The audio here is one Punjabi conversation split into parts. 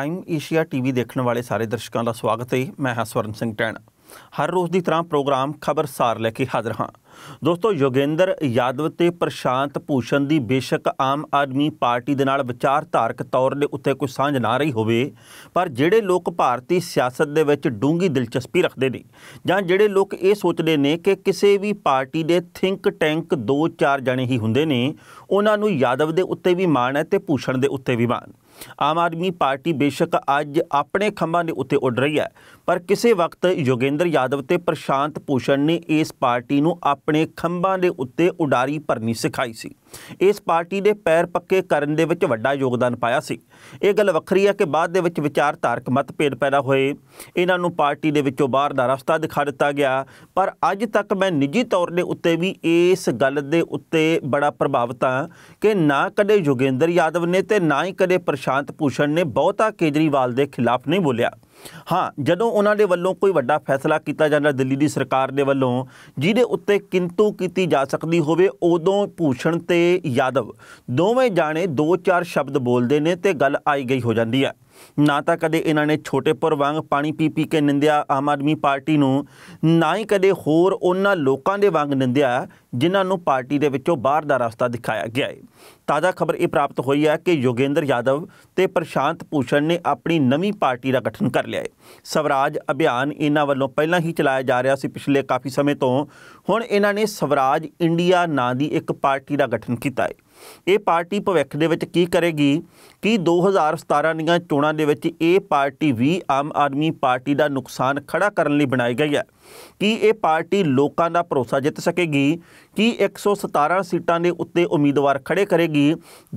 ਪ੍ਰਾਈਮ ਏਸ਼ੀਆ ਟੀਵੀ ਦੇਖਣ ਵਾਲੇ ਸਾਰੇ ਦਰਸ਼ਕਾਂ ਦਾ ਸਵਾਗਤ ਹੈ ਮੈਂ ਹਾਂ ਸਵਰਨ ਸਿੰਘ ਟੈਣ ਹਰ ਰੋਜ਼ ਦੀ ਤਰ੍ਹਾਂ ਪ੍ਰੋਗਰਾਮ ਖਬਰਸਾਰ ਲੈ ਕੇ ਹਾਜ਼ਰ ਹਾਂ ਦੋਸਤੋ ਯੋਗਿੰਦਰ ਯਾਦਵ ਤੇ ਪ੍ਰਸ਼ਾਂਤ ਭੂਸ਼ਣ ਦੀ ਬੇਸ਼ੱਕ ਆਮ ਆਦਮੀ ਪਾਰਟੀ ਦੇ ਨਾਲ ਵਿਚਾਰਧਾਰਕ ਤੌਰ ਦੇ ਉੱਤੇ ਕੋਈ ਸਾਂਝ ਨਾ ਰਹੀ ਹੋਵੇ ਪਰ ਜਿਹੜੇ ਲੋਕ ਭਾਰਤੀ ਸਿਆਸਤ ਦੇ ਵਿੱਚ ਡੂੰਗੀ ਦਿਲਚਸਪੀ ਰੱਖਦੇ ਨੇ ਜਾਂ ਜਿਹੜੇ ਲੋਕ ਇਹ ਸੋਚਦੇ ਨੇ ਕਿ ਕਿਸੇ ਵੀ ਪਾਰਟੀ ਦੇ ਥਿੰਕ ਟੈਂਕ 2-4 ਜਣੇ ਹੀ ਹੁੰਦੇ ਨੇ ਉਹਨਾਂ ਨੂੰ ਯਾਦਵ ਦੇ ਉੱਤੇ ਵੀ ਮਾਣ ਹੈ ਤੇ ਭੂਸ਼ਣ ਦੇ ਉੱਤੇ ਵੀ ਮਾਣ ਆਮ ਆਦਮੀ ਪਾਰਟੀ ਬੇਸ਼ੱਕ ਅੱਜ ਆਪਣੇ ਖੰਭਾਂ ਦੇ ਉੱਤੇ ਉੱਡ ਰਹੀ ਹੈ ਪਰ ਕਿਸੇ ਵਕਤ ਯੋਗਿੰਦਰ ਯਾਦਵ ਤੇ ਪ੍ਰਸ਼ਾਂਤ ਪੂਸ਼ਣ ਨੇ ਇਸ ਪਾਰਟੀ ਨੂੰ ਆਪਣੇ ਖੰਭਾਂ ਦੇ ਉੱਤੇ ਉਡਾਰੀ ਭਰਨੀ ਸਿਖਾਈ ਸੀ ਇਸ ਪਾਰਟੀ ਦੇ ਪੈਰ ਪੱਕੇ ਕਰਨ ਦੇ ਵਿੱਚ ਵੱਡਾ ਯੋਗਦਾਨ ਪਾਇਆ ਸੀ ਇਹ ਗੱਲ ਵੱਖਰੀ ਹੈ ਕਿ ਬਾਅਦ ਦੇ ਵਿੱਚ ਵਿਚਾਰਧਾਰਕ ਮਤਭੇਦ ਪੈਦਾ ਹੋਏ ਇਹਨਾਂ ਨੂੰ ਪਾਰਟੀ ਦੇ ਵਿੱਚੋਂ ਬਾਹਰ ਦਾ ਰਸਤਾ ਦਿਖਾ ਦਿੱਤਾ ਗਿਆ ਪਰ ਅੱਜ ਤੱਕ ਮੈਂ ਨਿੱਜੀ ਤੌਰ ਦੇ ਉੱਤੇ ਵੀ ਇਸ ਗੱਲ ਦੇ ਉੱਤੇ ਬੜਾ ਪ੍ਰਭਾਵਿਤ ਹਾਂ ਕਿ ਨਾ ਕਦੇ ਯੋਗਿੰਦਰ ਯਾਦਵ ਨੇ ਤੇ ਨਾ ਹੀ ਕਦੇ ਪ੍ਰਸ਼ਾਂਤ ਪੂਸ਼ਣ ਨੇ ਬਹੁਤਾ ਕੇਜਰੀਵਾਲ ਦੇ ਖਿਲਾਫ ਨਹੀਂ ਬੋਲਿਆ ਹਾਂ ਜਦੋਂ ਉਹਨਾਂ ਦੇ ਵੱਲੋਂ ਕੋਈ ਵੱਡਾ ਫੈਸਲਾ ਕੀਤਾ ਜਾਂਦਾ ਦਿੱਲੀ ਦੀ ਸਰਕਾਰ ਦੇ ਵੱਲੋਂ ਜਿਹਦੇ ਉੱਤੇ ਕਿੰਤੂ ਕੀਤੀ ਜਾ ਸਕਦੀ ਹੋਵੇ ਉਦੋਂ ਭੂਸ਼ਣ ਤੇ ਯਾਦਵ ਦੋਵੇਂ ਜਾਣੇ ਦੋ ਚਾਰ ਸ਼ਬਦ ਬੋਲਦੇ ਨੇ ਤੇ ਗੱਲ ਆਈ ਗਈ ਹੋ ਜਾਂਦੀ ਹੈ ਨਾ ਤਾਂ ਕਦੇ ਇਹਨਾਂ ਨੇ ਪੁਰ ਵਾਂਗ ਪਾਣੀ ਪੀ ਪੀ ਕੇ ਨਿੰਦਿਆ ਆਮ ਆਦਮੀ ਪਾਰਟੀ ਨੂੰ ਨਾ ਹੀ ਕਦੇ ਹੋਰ ਉਹਨਾਂ ਲੋਕਾਂ ਦੇ ਵਾਂਗ ਨਿੰਦਿਆ ਜਿਨ੍ਹਾਂ ਨੂੰ ਪਾਰਟੀ ਦੇ ਵਿੱਚੋਂ ਬਾਹਰ ਦਾ ਰਸਤਾ ਦਿਖਾਇਆ ਗਿਆ ਹੈ ਤਾਜ਼ਾ ਖਬਰ ਇਹ ਪ੍ਰਾਪਤ ਹੋਈ ਹੈ ਕਿ ਯੋਗੇਂਦਰ ਯਾਦਵ ਤੇ ਪ੍ਰਸ਼ਾਂਤ ਭੂਸ਼ਣ ਨੇ ਆਪਣੀ ਨਵੀਂ ਪਾਰਟੀ ਦਾ ਗਠਨ ਕਰ ਲਿਆ ਹੈ ਸਵਰਾਜ ਅਭਿਆਨ ਇਹਨਾਂ ਵੱਲੋਂ ਪਹਿਲਾਂ ਹੀ ਚਲਾਇਆ ਜਾ ਰਿਹਾ ਸੀ ਪਿਛਲੇ ਕਾਫੀ ਸਮੇਂ ਤੋਂ ਹੁਣ ਇਹਨਾਂ ਨੇ ਸਵਰਾਜ ਇੰਡੀਆ ਨਾਂ ਦੀ ਇੱਕ ਪਾਰਟੀ ਦਾ ਗਠਨ ਕੀਤਾ ਹੈ ਇਹ ਪਾਰਟੀ ਭਵਿੱਖ ਦੇ ਵਿੱਚ ਕੀ ਕਰੇਗੀ ਕਿ 2017 ਦੀਆਂ ਚੋਣਾਂ ਦੇ ਵਿੱਚ ਇਹ ਪਾਰਟੀ ਵੀ ਆਮ ਆਦਮੀ ਪਾਰਟੀ ਦਾ ਨੁਕਸਾਨ ਖੜਾ ਕਰਨ ਲਈ ਬਣਾਈ ਗਈ ਹੈ ਕਿ ਇਹ ਪਾਰਟੀ ਲੋਕਾਂ ਦਾ ਭਰੋਸਾ ਜਿੱਤ ਸਕੇਗੀ ਕਿ 117 ਸੀਟਾਂ ਦੇ ਉੱਤੇ ਉਮੀਦਵਾਰ ਖੜੇ ਕਰੇਗੀ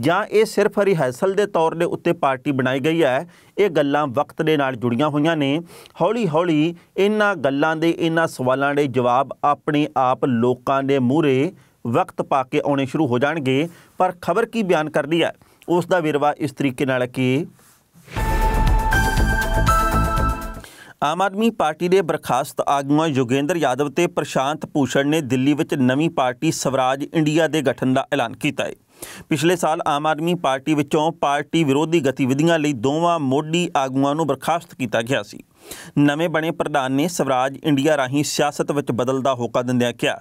ਜਾਂ ਇਹ ਸਿਰਫ ਰਿਹਰਸਲ ਦੇ ਤੌਰ ਦੇ ਉੱਤੇ ਪਾਰਟੀ ਬਣਾਈ ਗਈ ਹੈ ਇਹ ਗੱਲਾਂ ਵਕਤ ਦੇ ਨਾਲ ਜੁੜੀਆਂ ਹੋਈਆਂ ਨੇ ਹੌਲੀ-ਹੌਲੀ ਇਹਨਾਂ ਗੱਲਾਂ ਦੇ ਇਹਨਾਂ ਸਵਾਲਾਂ ਦੇ ਜਵਾਬ ਆਪਣੇ ਆਪ ਲੋਕਾਂ ਦੇ ਮੂਹਰੇ ਵਕਤ ਪਾ ਕੇ ਆਉਣੇ ਸ਼ੁਰੂ ਹੋ ਜਾਣਗੇ ਪਰ ਖਬਰ ਕੀ ਬਿਆਨ ਕਰਦੀ ਹੈ ਉਸ ਦਾ ਵਿਰਵਾ ਇਸ ਤਰੀਕੇ ਨਾਲ ਕਿ ਆਮ ਆਦਮੀ ਪਾਰਟੀ ਦੇ ਬਰਖਾਸਤ ਆਗੂਆਂ ਯੋਗੇਂਦਰ ਯਾਦਵ ਤੇ ਪ੍ਰਸ਼ਾਂਤ ਪੂਸ਼ਣ ਨੇ ਦਿੱਲੀ ਵਿੱਚ ਨਵੀਂ ਪਾਰਟੀ ਸਵਰਾਜ ਇੰਡੀਆ ਦੇ ਗਠਨ ਦਾ ਐਲਾਨ ਕੀਤਾ ਹੈ ਪਿਛਲੇ ਸਾਲ ਆਮ ਆਦਮੀ ਪਾਰਟੀ ਵਿੱਚੋਂ ਪਾਰਟੀ ਵਿਰੋਧੀ ਗਤੀਵਿਧੀਆਂ ਲਈ ਦੋਵਾਂ ਮੋਢੀ ਆਗੂਆਂ ਨੂੰ ਬਰਖਾਸਤ ਕੀਤਾ ਗਿਆ ਸੀ ਨਵੇਂ ਬਣੇ ਪ੍ਰਧਾਨ ਨੇ ਸਵਰਾਜ ਇੰਡੀਆ ਰਾਹੀਂ ਸਿਆਸਤ ਵਿੱਚ ਬਦਲ ਦਾ ਹੋਕਾ ਦਿੰਦਿਆਂ ਕਿਹਾ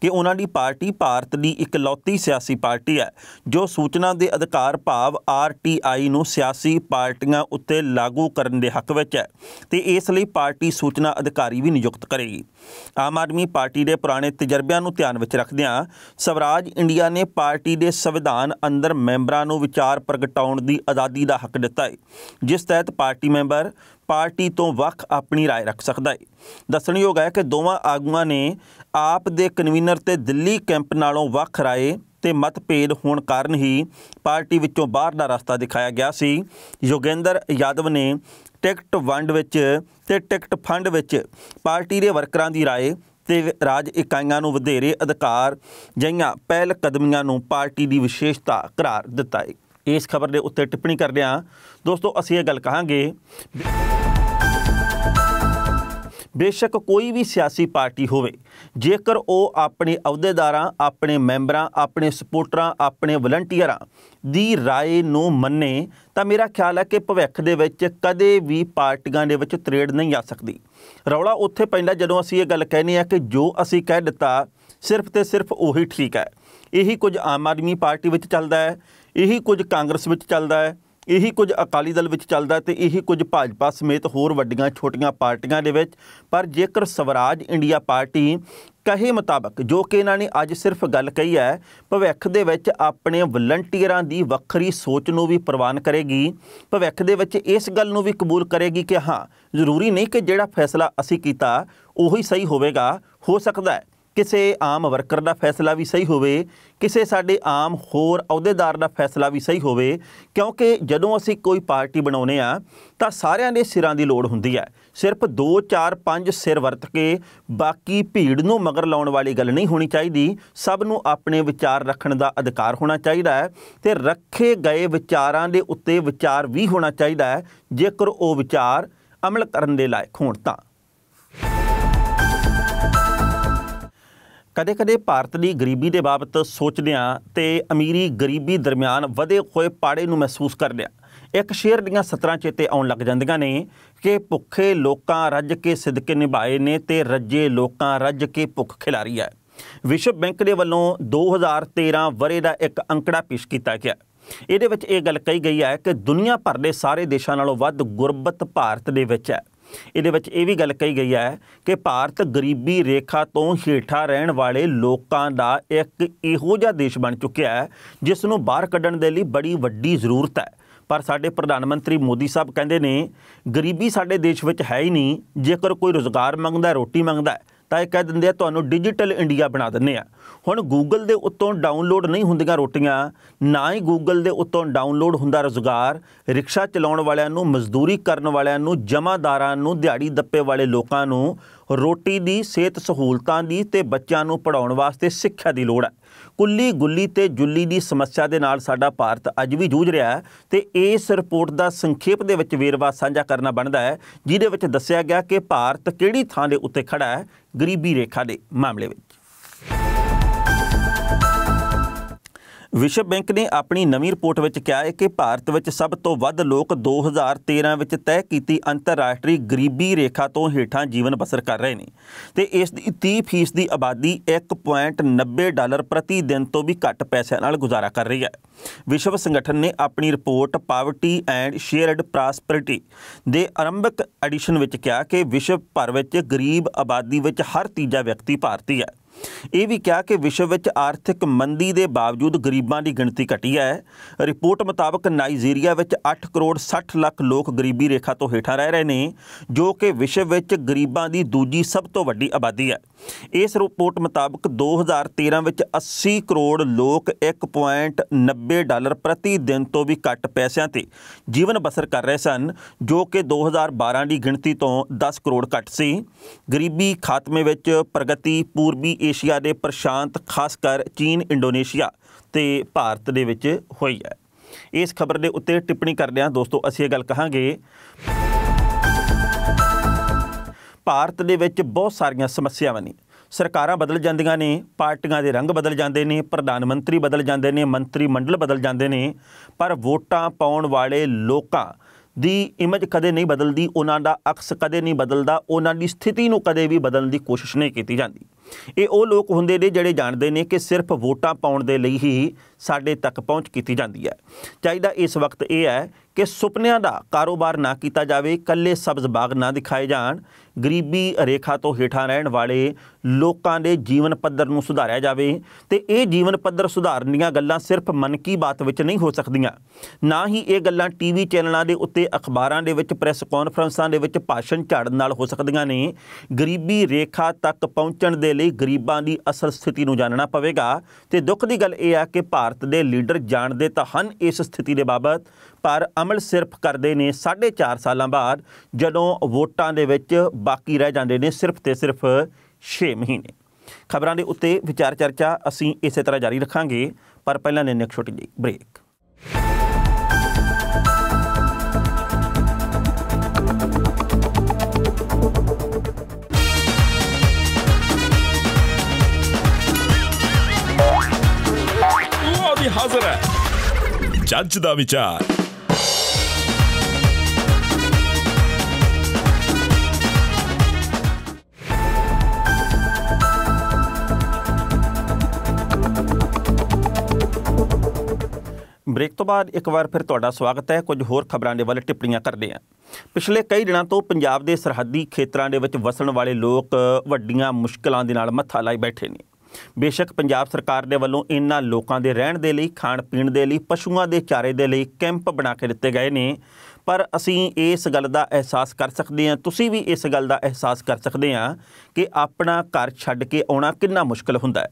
ਕਿ ਉਹਨਾਂ ਦੀ ਪਾਰਟੀ ਭਾਰਤ ਦੀ ਇਕਲੌਤੀ ਸਿਆਸੀ ਪਾਰਟੀ ਹੈ ਜੋ ਸੂਚਨਾ ਦੇ ਅਧਿਕਾਰ ਭਾਵ ਆਰਟੀਆਈ ਨੂੰ ਸਿਆਸੀ ਪਾਰਟੀਆਂ ਉੱਤੇ ਲਾਗੂ ਕਰਨ ਦੇ ਹੱਕ ਵਿੱਚ ਹੈ ਤੇ ਇਸ ਲਈ ਪਾਰਟੀ ਸੂਚਨਾ ਅਧਿਕਾਰੀ ਵੀ ਨਿਯੁਕਤ ਕਰੇਗੀ ਆਮ ਆਦਮੀ ਪਾਰਟੀ ਦੇ ਪੁਰਾਣੇ ਤਜਰਬਿਆਂ ਨੂੰ ਧਿਆਨ ਵਿੱਚ ਰੱਖਦਿਆਂ ਸਵਰਾਜ ਇੰਡੀਆ ਨੇ ਪਾਰਟੀ ਦੇ ਸੰਵਿਧਾਨ ਅੰਦਰ ਮੈਂਬਰਾਂ ਨੂੰ ਵਿਚਾਰ ਪ੍ਰਗਟਾਉਣ ਦੀ ਆਜ਼ਾਦੀ ਦਾ ਹੱਕ ਦਿੱਤਾ ਹੈ ਜਿਸ ਤਹਿਤ ਪਾਰਟੀ ਮੈਂਬਰ ਪਾਰਟੀ ਤੋਂ ਵੱਖ ਆਪਣੀ رائے ਰੱਖ ਸਕਦਾ ਹੈ ਦੱਸਣਯੋਗ ਹੈ ਕਿ ਦੋਵਾਂ ਆਗੂਆਂ ਨੇ ਆਪ ਦੇ ਕਨਵੀਨਰ ਤੇ ਦਿੱਲੀ ਕੈਂਪ ਨਾਲੋਂ ਵੱਖ رائے ਤੇ ਮਤਭੇਦ ਹੋਣ ਕਾਰਨ ਹੀ ਪਾਰਟੀ ਵਿੱਚੋਂ ਬਾਹਰ ਦਾ ਰਸਤਾ ਦਿਖਾਇਆ ਗਿਆ ਸੀ ਯੋਗੇਂਦਰ ਯਾਦਵ ਨੇ ਟਿਕਟ ਵੰਡ ਵਿੱਚ ਤੇ ਟਿਕਟ ਫੰਡ ਵਿੱਚ ਪਾਰਟੀ ਦੇ ਵਰਕਰਾਂ ਦੀ رائے ਤੇ ਰਾਜ ਇਕਾਈਆਂ ਨੂੰ ਵਧੇਰੇ ਅਧਿਕਾਰ ਜਈਆਂ ਪਹਿਲ ਕਦਮੀਆਂ ਨੂੰ ਪਾਰਟੀ ਦੀ ਵਿਸ਼ੇਸ਼ਤਾ ਘਰਾਰ ਦਿੱਤਾ ਹੈ ਇਸ ਖਬਰ ਦੇ ਉੱਤੇ ਟਿੱਪਣੀ ਕਰਦੇ ਹਾਂ ਦੋਸਤੋ ਅਸੀਂ ਇਹ ਗੱਲ ਕਹਾਂਗੇ ਬੇਸ਼ੱਕ ਕੋਈ ਵੀ ਸਿਆਸੀ ਪਾਰਟੀ ਹੋਵੇ ਜੇਕਰ ਉਹ ਆਪਣੇ ਅਹੁਦੇਦਾਰਾਂ ਆਪਣੇ ਮੈਂਬਰਾਂ ਆਪਣੇ ਸਪੋਰਟਰਾਂ ਆਪਣੇ ਵਲੰਟੀਅਰਾਂ ਦੀ رائے ਨੂੰ ਮੰਨੇ ਤਾਂ ਮੇਰਾ ਖਿਆਲ ਹੈ ਕਿ ਭਵਿੱਖ ਦੇ ਵਿੱਚ ਕਦੇ ਵੀ ਪਾਰਟੀਆਂ ਦੇ ਵਿੱਚ ਤਰੇੜ ਨਹੀਂ ਆ ਸਕਦੀ ਰੌਲਾ ਉੱਥੇ ਪੈਂਦਾ ਜਦੋਂ ਅਸੀਂ ਇਹ ਗੱਲ ਕਹਿੰਦੇ ਆ ਕਿ ਜੋ ਅਸੀਂ ਕਹਿ ਦਿੱਤਾ ਸਿਰਫ ਤੇ ਸਿਰਫ ਉਹੀ ਠੀਕ ਹੈ ਇਹੀ ਕੁਝ ਆਮ ਆਦਮੀ ਪਾਰਟੀ ਵਿੱਚ ਚੱਲਦਾ ਹੈ ਇਹੀ ਕੁਝ ਕਾਂਗਰਸ ਵਿੱਚ ਚੱਲਦਾ ਹੈ ਇਹੀ ਕੁਝ ਅਕਾਲੀ ਦਲ ਵਿੱਚ ਚੱਲਦਾ ਤੇ ਇਹੀ ਕੁਝ ਭਾਜਪਾ ਸਮੇਤ ਹੋਰ ਵੱਡੀਆਂ ਛੋਟੀਆਂ ਪਾਰਟੀਆਂ ਦੇ ਵਿੱਚ ਪਰ ਜੇਕਰ ਸਵਰਾਜ ਇੰਡੀਆ ਪਾਰਟੀ ਕਹੇ ਮੁਤਾਬਕ ਜੋ ਕਿ ਇਹਨਾਂ ਨੇ ਅੱਜ ਸਿਰਫ ਗੱਲ ਕਹੀ ਹੈ ਭਵਿੱਖ ਦੇ ਵਿੱਚ ਆਪਣੇ ਵਲੰਟੀਅਰਾਂ ਦੀ ਵੱਖਰੀ ਸੋਚ ਨੂੰ ਵੀ ਪ੍ਰਵਾਨ ਕਰੇਗੀ ਭਵਿੱਖ ਦੇ ਵਿੱਚ ਇਸ ਗੱਲ ਨੂੰ ਵੀ ਕਬੂਲ ਕਰੇਗੀ ਕਿ ਹਾਂ ਜ਼ਰੂਰੀ ਨਹੀਂ ਕਿ ਜਿਹੜਾ ਫੈਸਲਾ ਅਸੀਂ ਕੀਤਾ ਉਹੀ ਸਹੀ ਹੋਵੇਗਾ ਹੋ ਸਕਦਾ ਹੈ ਕਿਸੇ ਆਮ ਵਰਕਰ ਦਾ ਫੈਸਲਾ ਵੀ ਸਹੀ ਹੋਵੇ ਕਿਸੇ ਸਾਡੇ ਆਮ ਹੋਰ ਅਹੁਦੇਦਾਰ ਦਾ ਫੈਸਲਾ ਵੀ ਸਹੀ ਹੋਵੇ ਕਿਉਂਕਿ ਜਦੋਂ ਅਸੀਂ ਕੋਈ ਪਾਰਟੀ ਬਣਾਉਨੇ ਆ ਤਾਂ ਸਾਰਿਆਂ ਦੇ ਸਿਰਾਂ ਦੀ ਲੋੜ ਹੁੰਦੀ ਹੈ ਸਿਰਫ 2 4 5 ਸਿਰ ਵਰਤ ਕੇ ਬਾਕੀ ਭੀੜ ਨੂੰ ਮਗਰ ਲਾਉਣ ਵਾਲੀ ਗੱਲ ਨਹੀਂ ਹੋਣੀ ਚਾਹੀਦੀ ਸਭ ਨੂੰ ਆਪਣੇ ਵਿਚਾਰ ਰੱਖਣ ਦਾ ਅਧਿਕਾਰ ਹੋਣਾ ਚਾਹੀਦਾ ਹੈ ਤੇ ਰੱਖੇ ਗਏ ਵਿਚਾਰਾਂ ਦੇ ਉੱਤੇ ਵਿਚਾਰ ਵੀ ਹੋਣਾ ਚਾਹੀਦਾ ਹੈ ਜੇਕਰ ਉਹ ਵਿਚਾਰ ਅਮਲ ਕਰਨ ਦੇ ਲਾਇਕ ਹੋਣ ਤਾਂ ਕਦੇ-ਕਦੇ ਭਾਰਤ ਦੀ ਗਰੀਬੀ ਦੇ ਬਾਬਤ ਸੋਚਦਿਆਂ ਤੇ ਅਮੀਰੀ ਗਰੀਬੀ ਦਰਮਿਆਨ ਵਧੇ ਹੋਏ ਪਾੜੇ ਨੂੰ ਮਹਿਸੂਸ ਆ ਇੱਕ ਸ਼ੇਰ ਦੀਆਂ ਸਤਰਾਂ ਚੇਤੇ ਆਉਣ ਲੱਗ ਜਾਂਦੀਆਂ ਨੇ ਕਿ ਭੁੱਖੇ ਲੋਕਾਂ ਰੱਜ ਕੇ ਸਦਕੇ ਨਿਭਾਏ ਨੇ ਤੇ ਰੱਜੇ ਲੋਕਾਂ ਰੱਜ ਕੇ ਭੁੱਖ ਖਿਲਾਰੀ ਆ ਵਿਸ਼ਵ ਬੈਂਕ ਦੇ ਵੱਲੋਂ 2013 ਵਰੇ ਦਾ ਇੱਕ ਅੰਕੜਾ ਪੇਸ਼ ਕੀਤਾ ਗਿਆ ਇਹਦੇ ਵਿੱਚ ਇਹ ਗੱਲ ਕਹੀ ਗਈ ਹੈ ਕਿ ਦੁਨੀਆ ਭਰ ਦੇ ਸਾਰੇ ਦੇਸ਼ਾਂ ਨਾਲੋਂ ਵੱਧ ਗੁਰਬਤ ਭਾਰਤ ਦੇ ਵਿੱਚ ਹੈ ਇਹਦੇ ਵਿੱਚ ਇਹ ਵੀ ਗੱਲ ਕਹੀ ਗਈ ਹੈ ਕਿ ਭਾਰਤ ਗਰੀਬੀ ਰੇਖਾ ਤੋਂ ਹੇਠਾਂ ਰਹਿਣ ਵਾਲੇ ਲੋਕਾਂ ਦਾ ਇੱਕ ਇਹੋ ਜਿਹਾ ਦੇਸ਼ ਬਣ ਚੁੱਕਿਆ ਹੈ ਜਿਸ ਨੂੰ ਬਾਹਰ ਕੱਢਣ ਦੇ ਲਈ ਬੜੀ ਵੱਡੀ ਜ਼ਰੂਰਤ ਹੈ ਪਰ ਸਾਡੇ ਪ੍ਰਧਾਨ ਮੰਤਰੀ ਮੋਦੀ ਸਾਹਿਬ ਕਹਿੰਦੇ ਨੇ ਗਰੀਬੀ ਸਾਡੇ ਦੇਸ਼ ਵਿੱਚ ਹੈ ਹੀ ਨਹੀਂ ਜੇਕਰ ਕੋਈ ਰੋਜ਼ਗਾਰ ਮੰਗਦਾ ਰੋਟੀ ਮੰਗਦਾ ਤਾਂ ਇਹ ਕਹਿ ਦਿੰਦੇ ਆ ਤੁਹਾਨੂੰ ਡਿਜੀਟਲ ਇੰਡੀਆ ਬਣਾ ਦਿੰਨੇ ਆ ਹੁਣ ਗੂਗਲ ਦੇ ਉੱਤੋਂ ਡਾਊਨਲੋਡ ਨਹੀਂ ਹੁੰਦੀਆਂ ਰੋਟੀਆਂ ਨਾ ਹੀ ਗੂਗਲ ਦੇ ਉੱਤੋਂ ਡਾਊਨਲੋਡ ਹੁੰਦਾ ਰੋਜ਼ਗਾਰ ਰਿਕਸ਼ਾ ਚਲਾਉਣ ਵਾਲਿਆਂ ਨੂੰ ਮਜ਼ਦੂਰੀ ਕਰਨ ਵਾਲਿਆਂ ਨੂੰ ਜਮਾਦਾਰਾਂ ਨੂੰ ਦਿਹਾੜੀ ਦੱਪੇ ਵਾਲੇ ਲੋਕਾਂ ਨੂੰ ਰੋਟੀ ਦੀ ਸਿਹਤ ਸਹੂਲਤਾਂ ਦੀ ਤੇ ਬੱਚਿਆਂ ਨੂੰ ਪੜਾਉਣ ਵਾਸਤੇ ਸਿੱਖਿਆ ਦੀ ਲੋੜ ਹੈ ਕੁੱਲੀ ਗੁੱਲੀ ਤੇ ਜੁੱਲੀ ਦੀ ਸਮੱਸਿਆ ਦੇ ਨਾਲ ਸਾਡਾ ਭਾਰਤ ਅੱਜ ਵੀ ਜੂਝ ਰਿਹਾ ਹੈ ਤੇ ਇਸ ਰਿਪੋਰਟ ਦਾ ਸੰਖੇਪ ਦੇ ਵਿੱਚ ਵੇਰਵਾ ਸਾਂਝਾ ਕਰਨਾ ਬਣਦਾ ਹੈ ਜਿਹਦੇ ਵਿੱਚ ਦੱਸਿਆ ਗਿਆ ਕਿ ਭਾਰਤ ਕਿਹੜੀ ਥਾਂ ਦੇ ਉੱਤੇ ਖੜਾ ਹੈ ਗਰੀਬੀ ਰੇਖਾ ਦੇ ਮਾਮਲੇ ਵਿੱਚ ਵਿਸ਼ਵ ਬੈਂਕ ਨੇ ਆਪਣੀ ਨਵੀਂ ਰਿਪੋਰਟ ਵਿੱਚ ਕਿਹਾ ਹੈ ਕਿ ਭਾਰਤ ਵਿੱਚ ਸਭ ਤੋਂ ਵੱਧ ਲੋਕ 2013 ਵਿੱਚ ਤੈਅ ਕੀਤੀ ਅੰਤਰਰਾਸ਼ਟਰੀ ਗਰੀਬੀ ਰੇਖਾ ਤੋਂ ਹੇਠਾਂ ਜੀਵਨ ਬਸਰ ਕਰ ਰਹੇ ਨੇ ਤੇ ਇਸ ਦੀ 30% ਦੀ ਆਬਾਦੀ 1.90 ਡਾਲਰ ਪ੍ਰਤੀ ਦਿਨ ਤੋਂ ਵੀ ਘੱਟ ਪੈਸਿਆਂ ਨਾਲ ਗੁਜ਼ਾਰਾ ਕਰ ਰਹੀ ਹੈ ਵਿਸ਼ਵ ਸੰਗਠਨ ਨੇ ਆਪਣੀ report poverty and shared prosperity ਦੇ ਆਰੰਭਕ ਐਡੀਸ਼ਨ ਵਿੱਚ ਕਿਹਾ ਕਿ ਵਿਸ਼ਵ ਭਰ ਵਿੱਚ ਗਰੀਬ ਆਬਾਦੀ ਵਿੱਚ ਹਰ ਤੀਜਾ ਵਿਅਕਤੀ ਭਾਰਤੀ ਹੈ ਇਹ ਵੀ ਕਿਹਾ ਕਿ ਵਿਸ਼ਵ ਵਿੱਚ ਆਰਥਿਕ ਮੰਦੀ ਦੇ ਬਾਵਜੂਦ ਗਰੀਬਾਂ ਦੀ ਗਿਣਤੀ ਘਟੀ ਹੈ ਰਿਪੋਰਟ ਮੁਤਾਬਕ ਨਾਈਜੀਰੀਆ ਵਿੱਚ 8 ਕਰੋੜ 60 ਲੱਖ ਲੋਕ ਗਰੀਬੀ ਰੇਖਾ ਤੋਂ ਹੇਠਾਂ ਰਹਿ ਰਹੇ ਨੇ ਜੋ ਕਿ ਵਿਸ਼ਵ ਵਿੱਚ ਗਰੀਬਾਂ ਦੀ ਦੂਜੀ ਸਭ ਤੋਂ ਵੱਡੀ ਆਬਾਦੀ ਹੈ ਇਸ ਰਿਪੋਰਟ ਮੁਤਾਬਕ 2013 ਵਿੱਚ 80 ਕਰੋੜ ਲੋਕ 1.90 ਡਾਲਰ ਪ੍ਰਤੀ ਦਿਨ ਤੋਂ ਵੀ ਘੱਟ ਪੈਸਿਆਂ ਤੇ ਜੀਵਨ ਬਸਰ ਕਰ ਰਹੇ ਸਨ ਜੋ ਕਿ 2012 ਦੀ ਗਿਣਤੀ ਤੋਂ 10 ਕਰੋੜ ਘੱਟ ਸੀ ਗਰੀਬੀ ਖਾਤਮੇ ਵਿੱਚ ਪ੍ਰਗਤੀ ਪੂਰਬੀ ਏਸ਼ੀਆ ਦੇ ਪ੍ਰਸ਼ਾਂਤ ਖਾਸ ਕਰ ਚੀਨ ਇੰਡੋਨੇਸ਼ੀਆ ਤੇ ਭਾਰਤ ਦੇ ਵਿੱਚ ਹੋਈ ਹੈ ਇਸ ਖਬਰ ਦੇ ਉੱਤੇ ਟਿੱਪਣੀ ਕਰਦਿਆਂ ਦੋਸਤੋ ਅਸੀਂ ਇਹ ਗੱਲ ਕਹਾਂਗੇ ਭਾਰਤ ਦੇ ਵਿੱਚ ਬਹੁਤ ਸਾਰੀਆਂ ਸਮੱਸਿਆਵਾਂ ਨੇ ਸਰਕਾਰਾਂ ਬਦਲ ਜਾਂਦੀਆਂ ਨੇ ਪਾਰਟੀਆਂ ਦੇ ਰੰਗ ਬਦਲ ਜਾਂਦੇ ਨੇ ਪ੍ਰਧਾਨ ਮੰਤਰੀ ਬਦਲ ਜਾਂਦੇ ਨੇ ਮੰਤਰੀ ਮੰਡਲ ਬਦਲ ਜਾਂਦੇ ਨੇ ਪਰ ਵੋਟਾਂ ਪਾਉਣ ਵਾਲੇ ਲੋਕਾਂ ਦੀ ਇਮੇਜ ਕਦੇ ਨਹੀਂ ਬਦਲਦੀ ਉਹਨਾਂ ਦਾ ਅਕਸ ਕਦੇ ਨਹੀਂ ਬਦਲਦਾ ਉਹਨਾਂ ਦੀ ਸਥਿਤੀ ਨੂੰ ਕਦੇ ਵੀ ਬਦਲਣ ਦੀ ਕੋਸ਼ਿਸ਼ ਨਹੀਂ ਕੀਤੀ ਜਾਂਦੀ ਇਹ ਉਹ ਲੋਕ ਹੁੰਦੇ ਨੇ ਜਿਹੜੇ ਜਾਣਦੇ ਨੇ ਕਿ ਸਿਰਫ ਵੋਟਾਂ ਪਾਉਣ ਦੇ ਲਈ ਹੀ ਸਾਡੇ ਤੱਕ ਪਹੁੰਚ ਕੀਤੀ ਜਾਂਦੀ ਹੈ ਚਾਹੀਦਾ ਇਸ ਵਕਤ ਇਹ ਹੈ ਕਿ ਸੁਪਨਿਆਂ ਦਾ ਕਾਰੋਬਾਰ ਨਾ ਕੀਤਾ ਜਾਵੇ ਕੱਲੇ ਸਬਜ਼ ਬਾਗ ਨਾ ਦਿਖਾਏ ਜਾਣ ਗਰੀਬੀ ਰੇਖਾ ਤੋਂ ਹੇਠਾਂ ਰਹਿਣ ਵਾਲੇ ਲੋਕਾਂ ਦੇ ਜੀਵਨ ਪੱਧਰ ਨੂੰ ਸੁਧਾਰਿਆ ਜਾਵੇ ਤੇ ਇਹ ਜੀਵਨ ਪੱਧਰ ਸੁਧਾਰਨ ਦੀਆਂ ਗੱਲਾਂ ਸਿਰਫ ਮਨ ਕੀ ਬਾਤ ਵਿੱਚ ਨਹੀਂ ਹੋ ਸਕਦੀਆਂ ਨਾ ਹੀ ਇਹ ਗੱਲਾਂ ਟੀਵੀ ਚੈਨਲਾਂ ਦੇ ਉੱਤੇ ਅਖਬਾਰਾਂ ਦੇ ਵਿੱਚ ਪ੍ਰੈਸ ਕਾਨਫਰੰਸਾਂ ਦੇ ਵਿੱਚ ਭਾਸ਼ਣ ਝਾੜਨ ਨਾਲ ਹੋ ਸਕਦੀਆਂ ਨੇ ਗਰੀਬੀ ਰੇਖਾ ਤੱਕ ਪਹੁੰਚਣ ਦੇ ਲਈ ਗਰੀਬਾਂ ਦੀ ਅਸਲ ਸਥਿਤੀ ਨੂੰ ਜਾਣਨਾ ਪਵੇਗਾ ਤੇ ਦੁੱਖ ਦੀ ਗੱਲ ਇਹ ਆ ਕਿ ਭਾਰਤ ਦੇ ਲੀਡਰ ਜਾਣਦੇ ਤਾਂ ਹਨ ਇਸ ਸਥਿਤੀ ਦੇ ਬਾਬਤ ਪਰ ਸ਼ਾਮਲ ਸਿਰਫ ਕਰਦੇ ਨੇ 4.5 ਸਾਲਾਂ ਬਾਅਦ ਜਦੋਂ ਵੋਟਾਂ ਦੇ ਵਿੱਚ ਬਾਕੀ ਰਹਿ ਜਾਂਦੇ ਨੇ ਸਿਰਫ ਤੇ ਸਿਰਫ 6 ਮਹੀਨੇ ਖਬਰਾਂ ਦੇ ਉੱਤੇ ਵਿਚਾਰ ਚਰਚਾ ਅਸੀਂ ਇਸੇ ਤਰ੍ਹਾਂ ਜਾਰੀ ਰੱਖਾਂਗੇ ਪਰ ਪਹਿਲਾਂ ਨੇ ਇੱਕ ਛੋਟੀ ਜਿਹੀ ਬ੍ਰੇਕ ਹਾਜ਼ਰ ਹੈ ਜੱਜ ਦਾ ਵਿਚਾਰ ਬ੍ਰੇਕ ਤੋਂ ਬਾਅਦ ਇੱਕ ਵਾਰ ਫਿਰ ਤੁਹਾਡਾ ਸਵਾਗਤ ਹੈ ਕੁਝ ਹੋਰ ਖਬਰਾਂ ਦੇ ਵੱਲ ਟਿੱਪਣੀਆਂ ਕਰਦੇ ਹਾਂ ਪਿਛਲੇ ਕਈ ਦਿਨਾਂ ਤੋਂ ਪੰਜਾਬ ਦੇ ਸਰਹੱਦੀ ਖੇਤਰਾਂ ਦੇ ਵਿੱਚ ਵਸਣ ਵਾਲੇ ਲੋਕ ਵੱਡੀਆਂ ਮੁਸ਼ਕਲਾਂ ਦੇ ਨਾਲ ਮੱਥਾ ਲਾਈ ਬੈਠੇ ਨੇ ਬੇਸ਼ੱਕ ਪੰਜਾਬ ਸਰਕਾਰ ਦੇ ਵੱਲੋਂ ਇਹਨਾਂ ਲੋਕਾਂ ਦੇ ਰਹਿਣ ਦੇ ਲਈ ਖਾਣ ਪੀਣ ਦੇ ਲਈ ਪਸ਼ੂਆਂ ਦੇ ਚਾਰੇ ਦੇ ਲਈ ਕੈਂਪ ਬਣਾ ਕੇ ਦਿੱਤੇ ਗਏ ਨੇ ਪਰ ਅਸੀਂ ਇਸ ਗੱਲ ਦਾ ਅਹਿਸਾਸ ਕਰ ਸਕਦੇ ਹਾਂ ਤੁਸੀਂ ਵੀ ਇਸ ਗੱਲ ਦਾ ਅਹਿਸਾਸ ਕਰ ਸਕਦੇ ਹਾਂ ਕਿ ਆਪਣਾ ਘਰ ਛੱਡ ਕੇ ਆਉਣਾ ਕਿੰਨਾ ਮੁਸ਼ਕਲ ਹੁੰਦਾ ਹੈ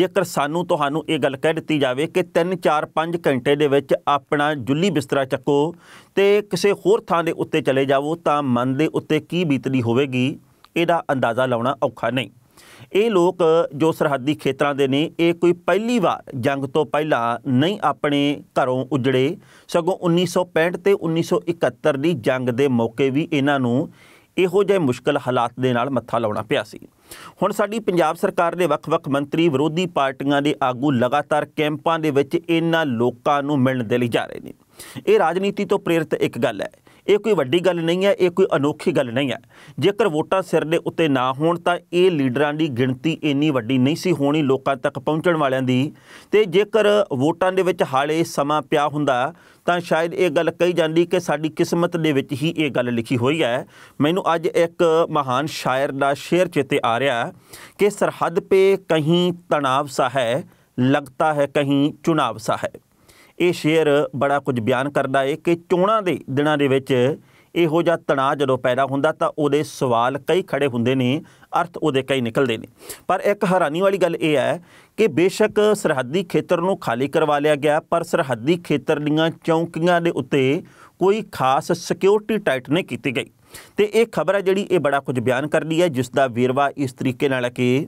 ਜੇਕਰ ਸਾਨੂੰ ਤੁਹਾਨੂੰ ਇਹ ਗੱਲ ਕਹਿ ਦਿੱਤੀ ਜਾਵੇ ਕਿ 3 4 5 ਘੰਟੇ ਦੇ ਵਿੱਚ ਆਪਣਾ ਜੁੱਲੀ ਬਿਸਤਰਾ ਚੱਕੋ ਤੇ ਕਿਸੇ ਹੋਰ ਥਾਂ ਦੇ ਉੱਤੇ ਚਲੇ ਜਾਵੋ ਤਾਂ ਮਨ ਦੇ ਉੱਤੇ ਕੀ ਬੀਤਦੀ ਹੋਵੇਗੀ ਇਹਦਾ ਅੰਦਾਜ਼ਾ ਲਾਉਣਾ ਔਖਾ ਨਹੀਂ ਇਹ ਲੋਕ ਜੋ ਸਰਹੱਦੀ ਖੇਤਰਾਂ ਦੇ ਨੇ ਇਹ ਕੋਈ ਪਹਿਲੀ ਵਾਰ ਜੰਗ ਤੋਂ ਪਹਿਲਾਂ ਨਹੀਂ ਆਪਣੇ ਘਰੋਂ ਉਜੜੇ ਸਗੋਂ 1965 ਤੇ 1971 ਦੀ ਜੰਗ ਦੇ ਮੌਕੇ ਵੀ ਇਹਨਾਂ ਨੂੰ ਇਹੋ ਜਿਹੇ ਮੁਸ਼ਕਲ ਹਾਲਾਤ ਦੇ ਨਾਲ ਮੱਥਾ ਲਾਉਣਾ ਪਿਆ ਸੀ ਹੁਣ ਸਾਡੀ ਪੰਜਾਬ ਸਰਕਾਰ ਦੇ ਵੱਖ-ਵੱਖ ਮੰਤਰੀ ਵਿਰੋਧੀ ਪਾਰਟੀਆਂ ਦੇ ਆਗੂ ਲਗਾਤਾਰ ਕੈਂਪਾਂ ਦੇ ਵਿੱਚ ਇਹਨਾਂ ਲੋਕਾਂ ਨੂੰ ਮਿਲਣ ਦੇ ਲਈ ਜਾ ਰਹੇ ਨੇ ਇਹ ਰਾਜਨੀਤੀ ਤੋਂ ਪ੍ਰੇਰਿਤ ਇੱਕ ਗੱਲ ਹੈ ਇਹ ਕੋਈ ਵੱਡੀ ਗੱਲ ਨਹੀਂ ਹੈ ਇਹ ਕੋਈ ਅਨੋਖੀ ਗੱਲ ਨਹੀਂ ਹੈ ਜੇਕਰ ਵੋਟਾਂ ਸਿਰ ਦੇ ਉੱਤੇ ਨਾ ਹੋਣ ਤਾਂ ਇਹ ਲੀਡਰਾਂ ਦੀ ਗਿਣਤੀ ਇੰਨੀ ਵੱਡੀ ਨਹੀਂ ਸੀ ਹੋਣੀ ਲੋਕਾਂ ਤੱਕ ਪਹੁੰਚਣ ਵਾਲਿਆਂ ਦੀ ਤੇ ਜੇਕਰ ਵੋਟਾਂ ਦੇ ਵਿੱਚ ਹਾਲੇ ਸਮਾਂ ਪਿਆ ਹੁੰਦਾ ਤਾਂ ਸ਼ਾਇਦ ਇਹ ਗੱਲ ਕਹੀ ਜਾਂਦੀ ਕਿ ਸਾਡੀ ਕਿਸਮਤ ਦੇ ਵਿੱਚ ਹੀ ਇਹ ਗੱਲ ਲਿਖੀ ਹੋਈ ਹੈ ਮੈਨੂੰ ਅੱਜ ਇੱਕ ਮਹਾਨ ਸ਼ਾਇਰ ਦਾ ਸ਼ੇਰ ਚੇਤੇ ਆ ਰਿਹਾ ਕਿ ਸਰਹੱਦ 'ਤੇ ਕਹੀਂ ਤਣਾਅ ਸਾ ਹੈ ਲਗਤਾ ਹੈ ਕਹੀਂ ਚੁਣਾਵ ਸਾ ਹੈ ਇਹ ਸ਼ੇਅਰ ਬੜਾ ਕੁਝ ਬਿਆਨ ਕਰਦਾ ਹੈ ਕਿ ਚੋਣਾਂ ਦੇ ਦਿਨਾਂ ਦੇ ਵਿੱਚ ਇਹੋ ਜਿਹਾ ਤਣਾਅ ਜਦੋਂ ਪੈਦਾ ਹੁੰਦਾ ਤਾਂ ਉਹਦੇ ਸਵਾਲ ਕਈ ਖੜੇ ਹੁੰਦੇ ਨੇ ਅਰਥ ਉਹਦੇ ਕਈ ਨਿਕਲਦੇ ਨੇ ਪਰ ਇੱਕ ਹੈਰਾਨੀ ਵਾਲੀ ਗੱਲ ਇਹ ਹੈ ਕਿ ਬੇਸ਼ੱਕ ਸਰਹੱਦੀ ਖੇਤਰ ਨੂੰ ਖਾਲੀ ਕਰਵਾ ਲਿਆ ਗਿਆ ਪਰ ਸਰਹੱਦੀ ਖੇਤਰ ਦੀਆਂ ਚੌਂਕੀਆਂ ਦੇ ਉੱਤੇ ਕੋਈ ਖਾਸ ਸਿਕਿਉਰਿਟੀ ਟਾਈਟ ਨਹੀਂ ਕੀਤੀ ਗਈ ਤੇ ਇਹ ਖਬਰ ਹੈ ਜਿਹੜੀ ਇਹ ਬੜਾ ਕੁਝ ਬਿਆਨ ਕਰਦੀ ਹੈ ਜਿਸ ਦਾ ਵੇਰਵਾ ਇਸ ਤਰੀਕੇ ਨਾਲ ਕਿ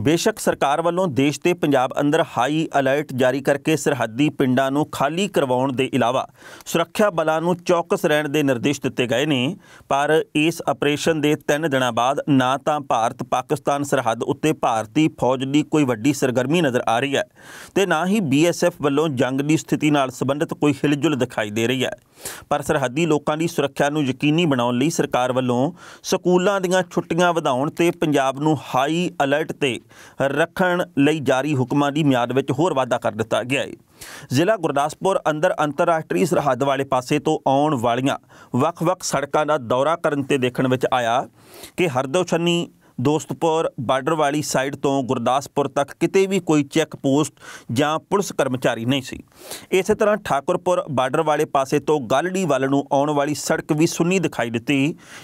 ਬੇਸ਼ੱਕ ਸਰਕਾਰ ਵੱਲੋਂ ਦੇਸ਼ ਤੇ ਪੰਜਾਬ ਅੰਦਰ ਹਾਈ ਅਲਰਟ ਜਾਰੀ ਕਰਕੇ ਸਰਹੱਦੀ ਪਿੰਡਾਂ ਨੂੰ ਖਾਲੀ ਕਰਵਾਉਣ ਦੇ ਇਲਾਵਾ ਸੁਰੱਖਿਆ ਬਲਾਂ ਨੂੰ ਚੌਕਸ ਰਹਿਣ ਦੇ ਨਿਰਦੇਸ਼ ਦਿੱਤੇ ਗਏ ਨੇ ਪਰ ਇਸ ਆਪਰੇਸ਼ਨ ਦੇ 3 ਦਿਨਾਂ ਬਾਅਦ ਨਾ ਤਾਂ ਭਾਰਤ ਪਾਕਿਸਤਾਨ ਸਰਹੱਦ ਉੱਤੇ ਭਾਰਤੀ ਫੌਜ ਦੀ ਕੋਈ ਵੱਡੀ ਸਰਗਰਮੀ ਨਜ਼ਰ ਆ ਰਹੀ ਹੈ ਤੇ ਨਾ ਹੀ ਬੀਐਸਐਫ ਵੱਲੋਂ ਜੰਗ ਦੀ ਸਥਿਤੀ ਨਾਲ ਸੰਬੰਧਿਤ ਕੋਈ ਹਿਲਜੁਲ ਦਿਖਾਈ ਦੇ ਰਹੀ ਹੈ ਪਰ ਸਰਹੱਦੀ ਲੋਕਾਂ ਦੀ ਸੁਰੱਖਿਆ ਨੂੰ ਯਕੀਨੀ ਬਣਾਉਣ ਲਈ ਸਰਕਾਰ ਵੱਲੋਂ ਸਕੂਲਾਂ ਦੀਆਂ ਛੁੱਟੀਆਂ ਵਧਾਉਣ ਤੇ ਪੰਜਾਬ ਨੂੰ ਹਾਈ ਅਲਰਟ ਤੇ ਰੱਖਣ ਲਈ ਜਾਰੀ ਹੁਕਮਾਂ ਦੀ ਮਿਆਦ ਵਿੱਚ ਹੋਰ ਵਾਧਾ ਕਰ ਦਿੱਤਾ ਗਿਆ ਹੈ ਜ਼ਿਲ੍ਹਾ ਗੁਰਦਾਸਪੁਰ ਅੰਦਰ ਅੰਤਰਰਾਸ਼ਟਰੀ ਸਰਹੱਦ ਵਾਲੇ ਪਾਸੇ ਤੋਂ ਆਉਣ ਵਾਲੀਆਂ ਵੱਖ-ਵੱਖ ਸੜਕਾਂ ਦਾ ਦੌਰਾ ਕਰਨ ਤੇ ਦੇਖਣ ਵਿੱਚ ਆਇਆ ਕਿ ਹਰਦੋਸ਼ਨੀ ਦੋਸਤਪੁਰ ਬਾਰਡਰ ਵਾਲੀ ਸਾਈਡ ਤੋਂ ਗੁਰਦਾਸਪੁਰ ਤੱਕ ਕਿਤੇ ਵੀ ਕੋਈ ਚੈੱਕ ਪੋਸਟ ਜਾਂ ਪੁਲਿਸ ਕਰਮਚਾਰੀ ਨਹੀਂ ਸੀ ਇਸੇ ਤਰ੍ਹਾਂ ਠਾਕੁਰਪੁਰ ਬਾਰਡਰ ਵਾਲੇ ਪਾਸੇ ਤੋਂ ਗਲੜੀ ਵੱਲ ਨੂੰ ਆਉਣ ਵਾਲੀ ਸੜਕ ਵੀ ਸੁੰਨੀ ਦਿਖਾਈ ਦਿੱਤੀ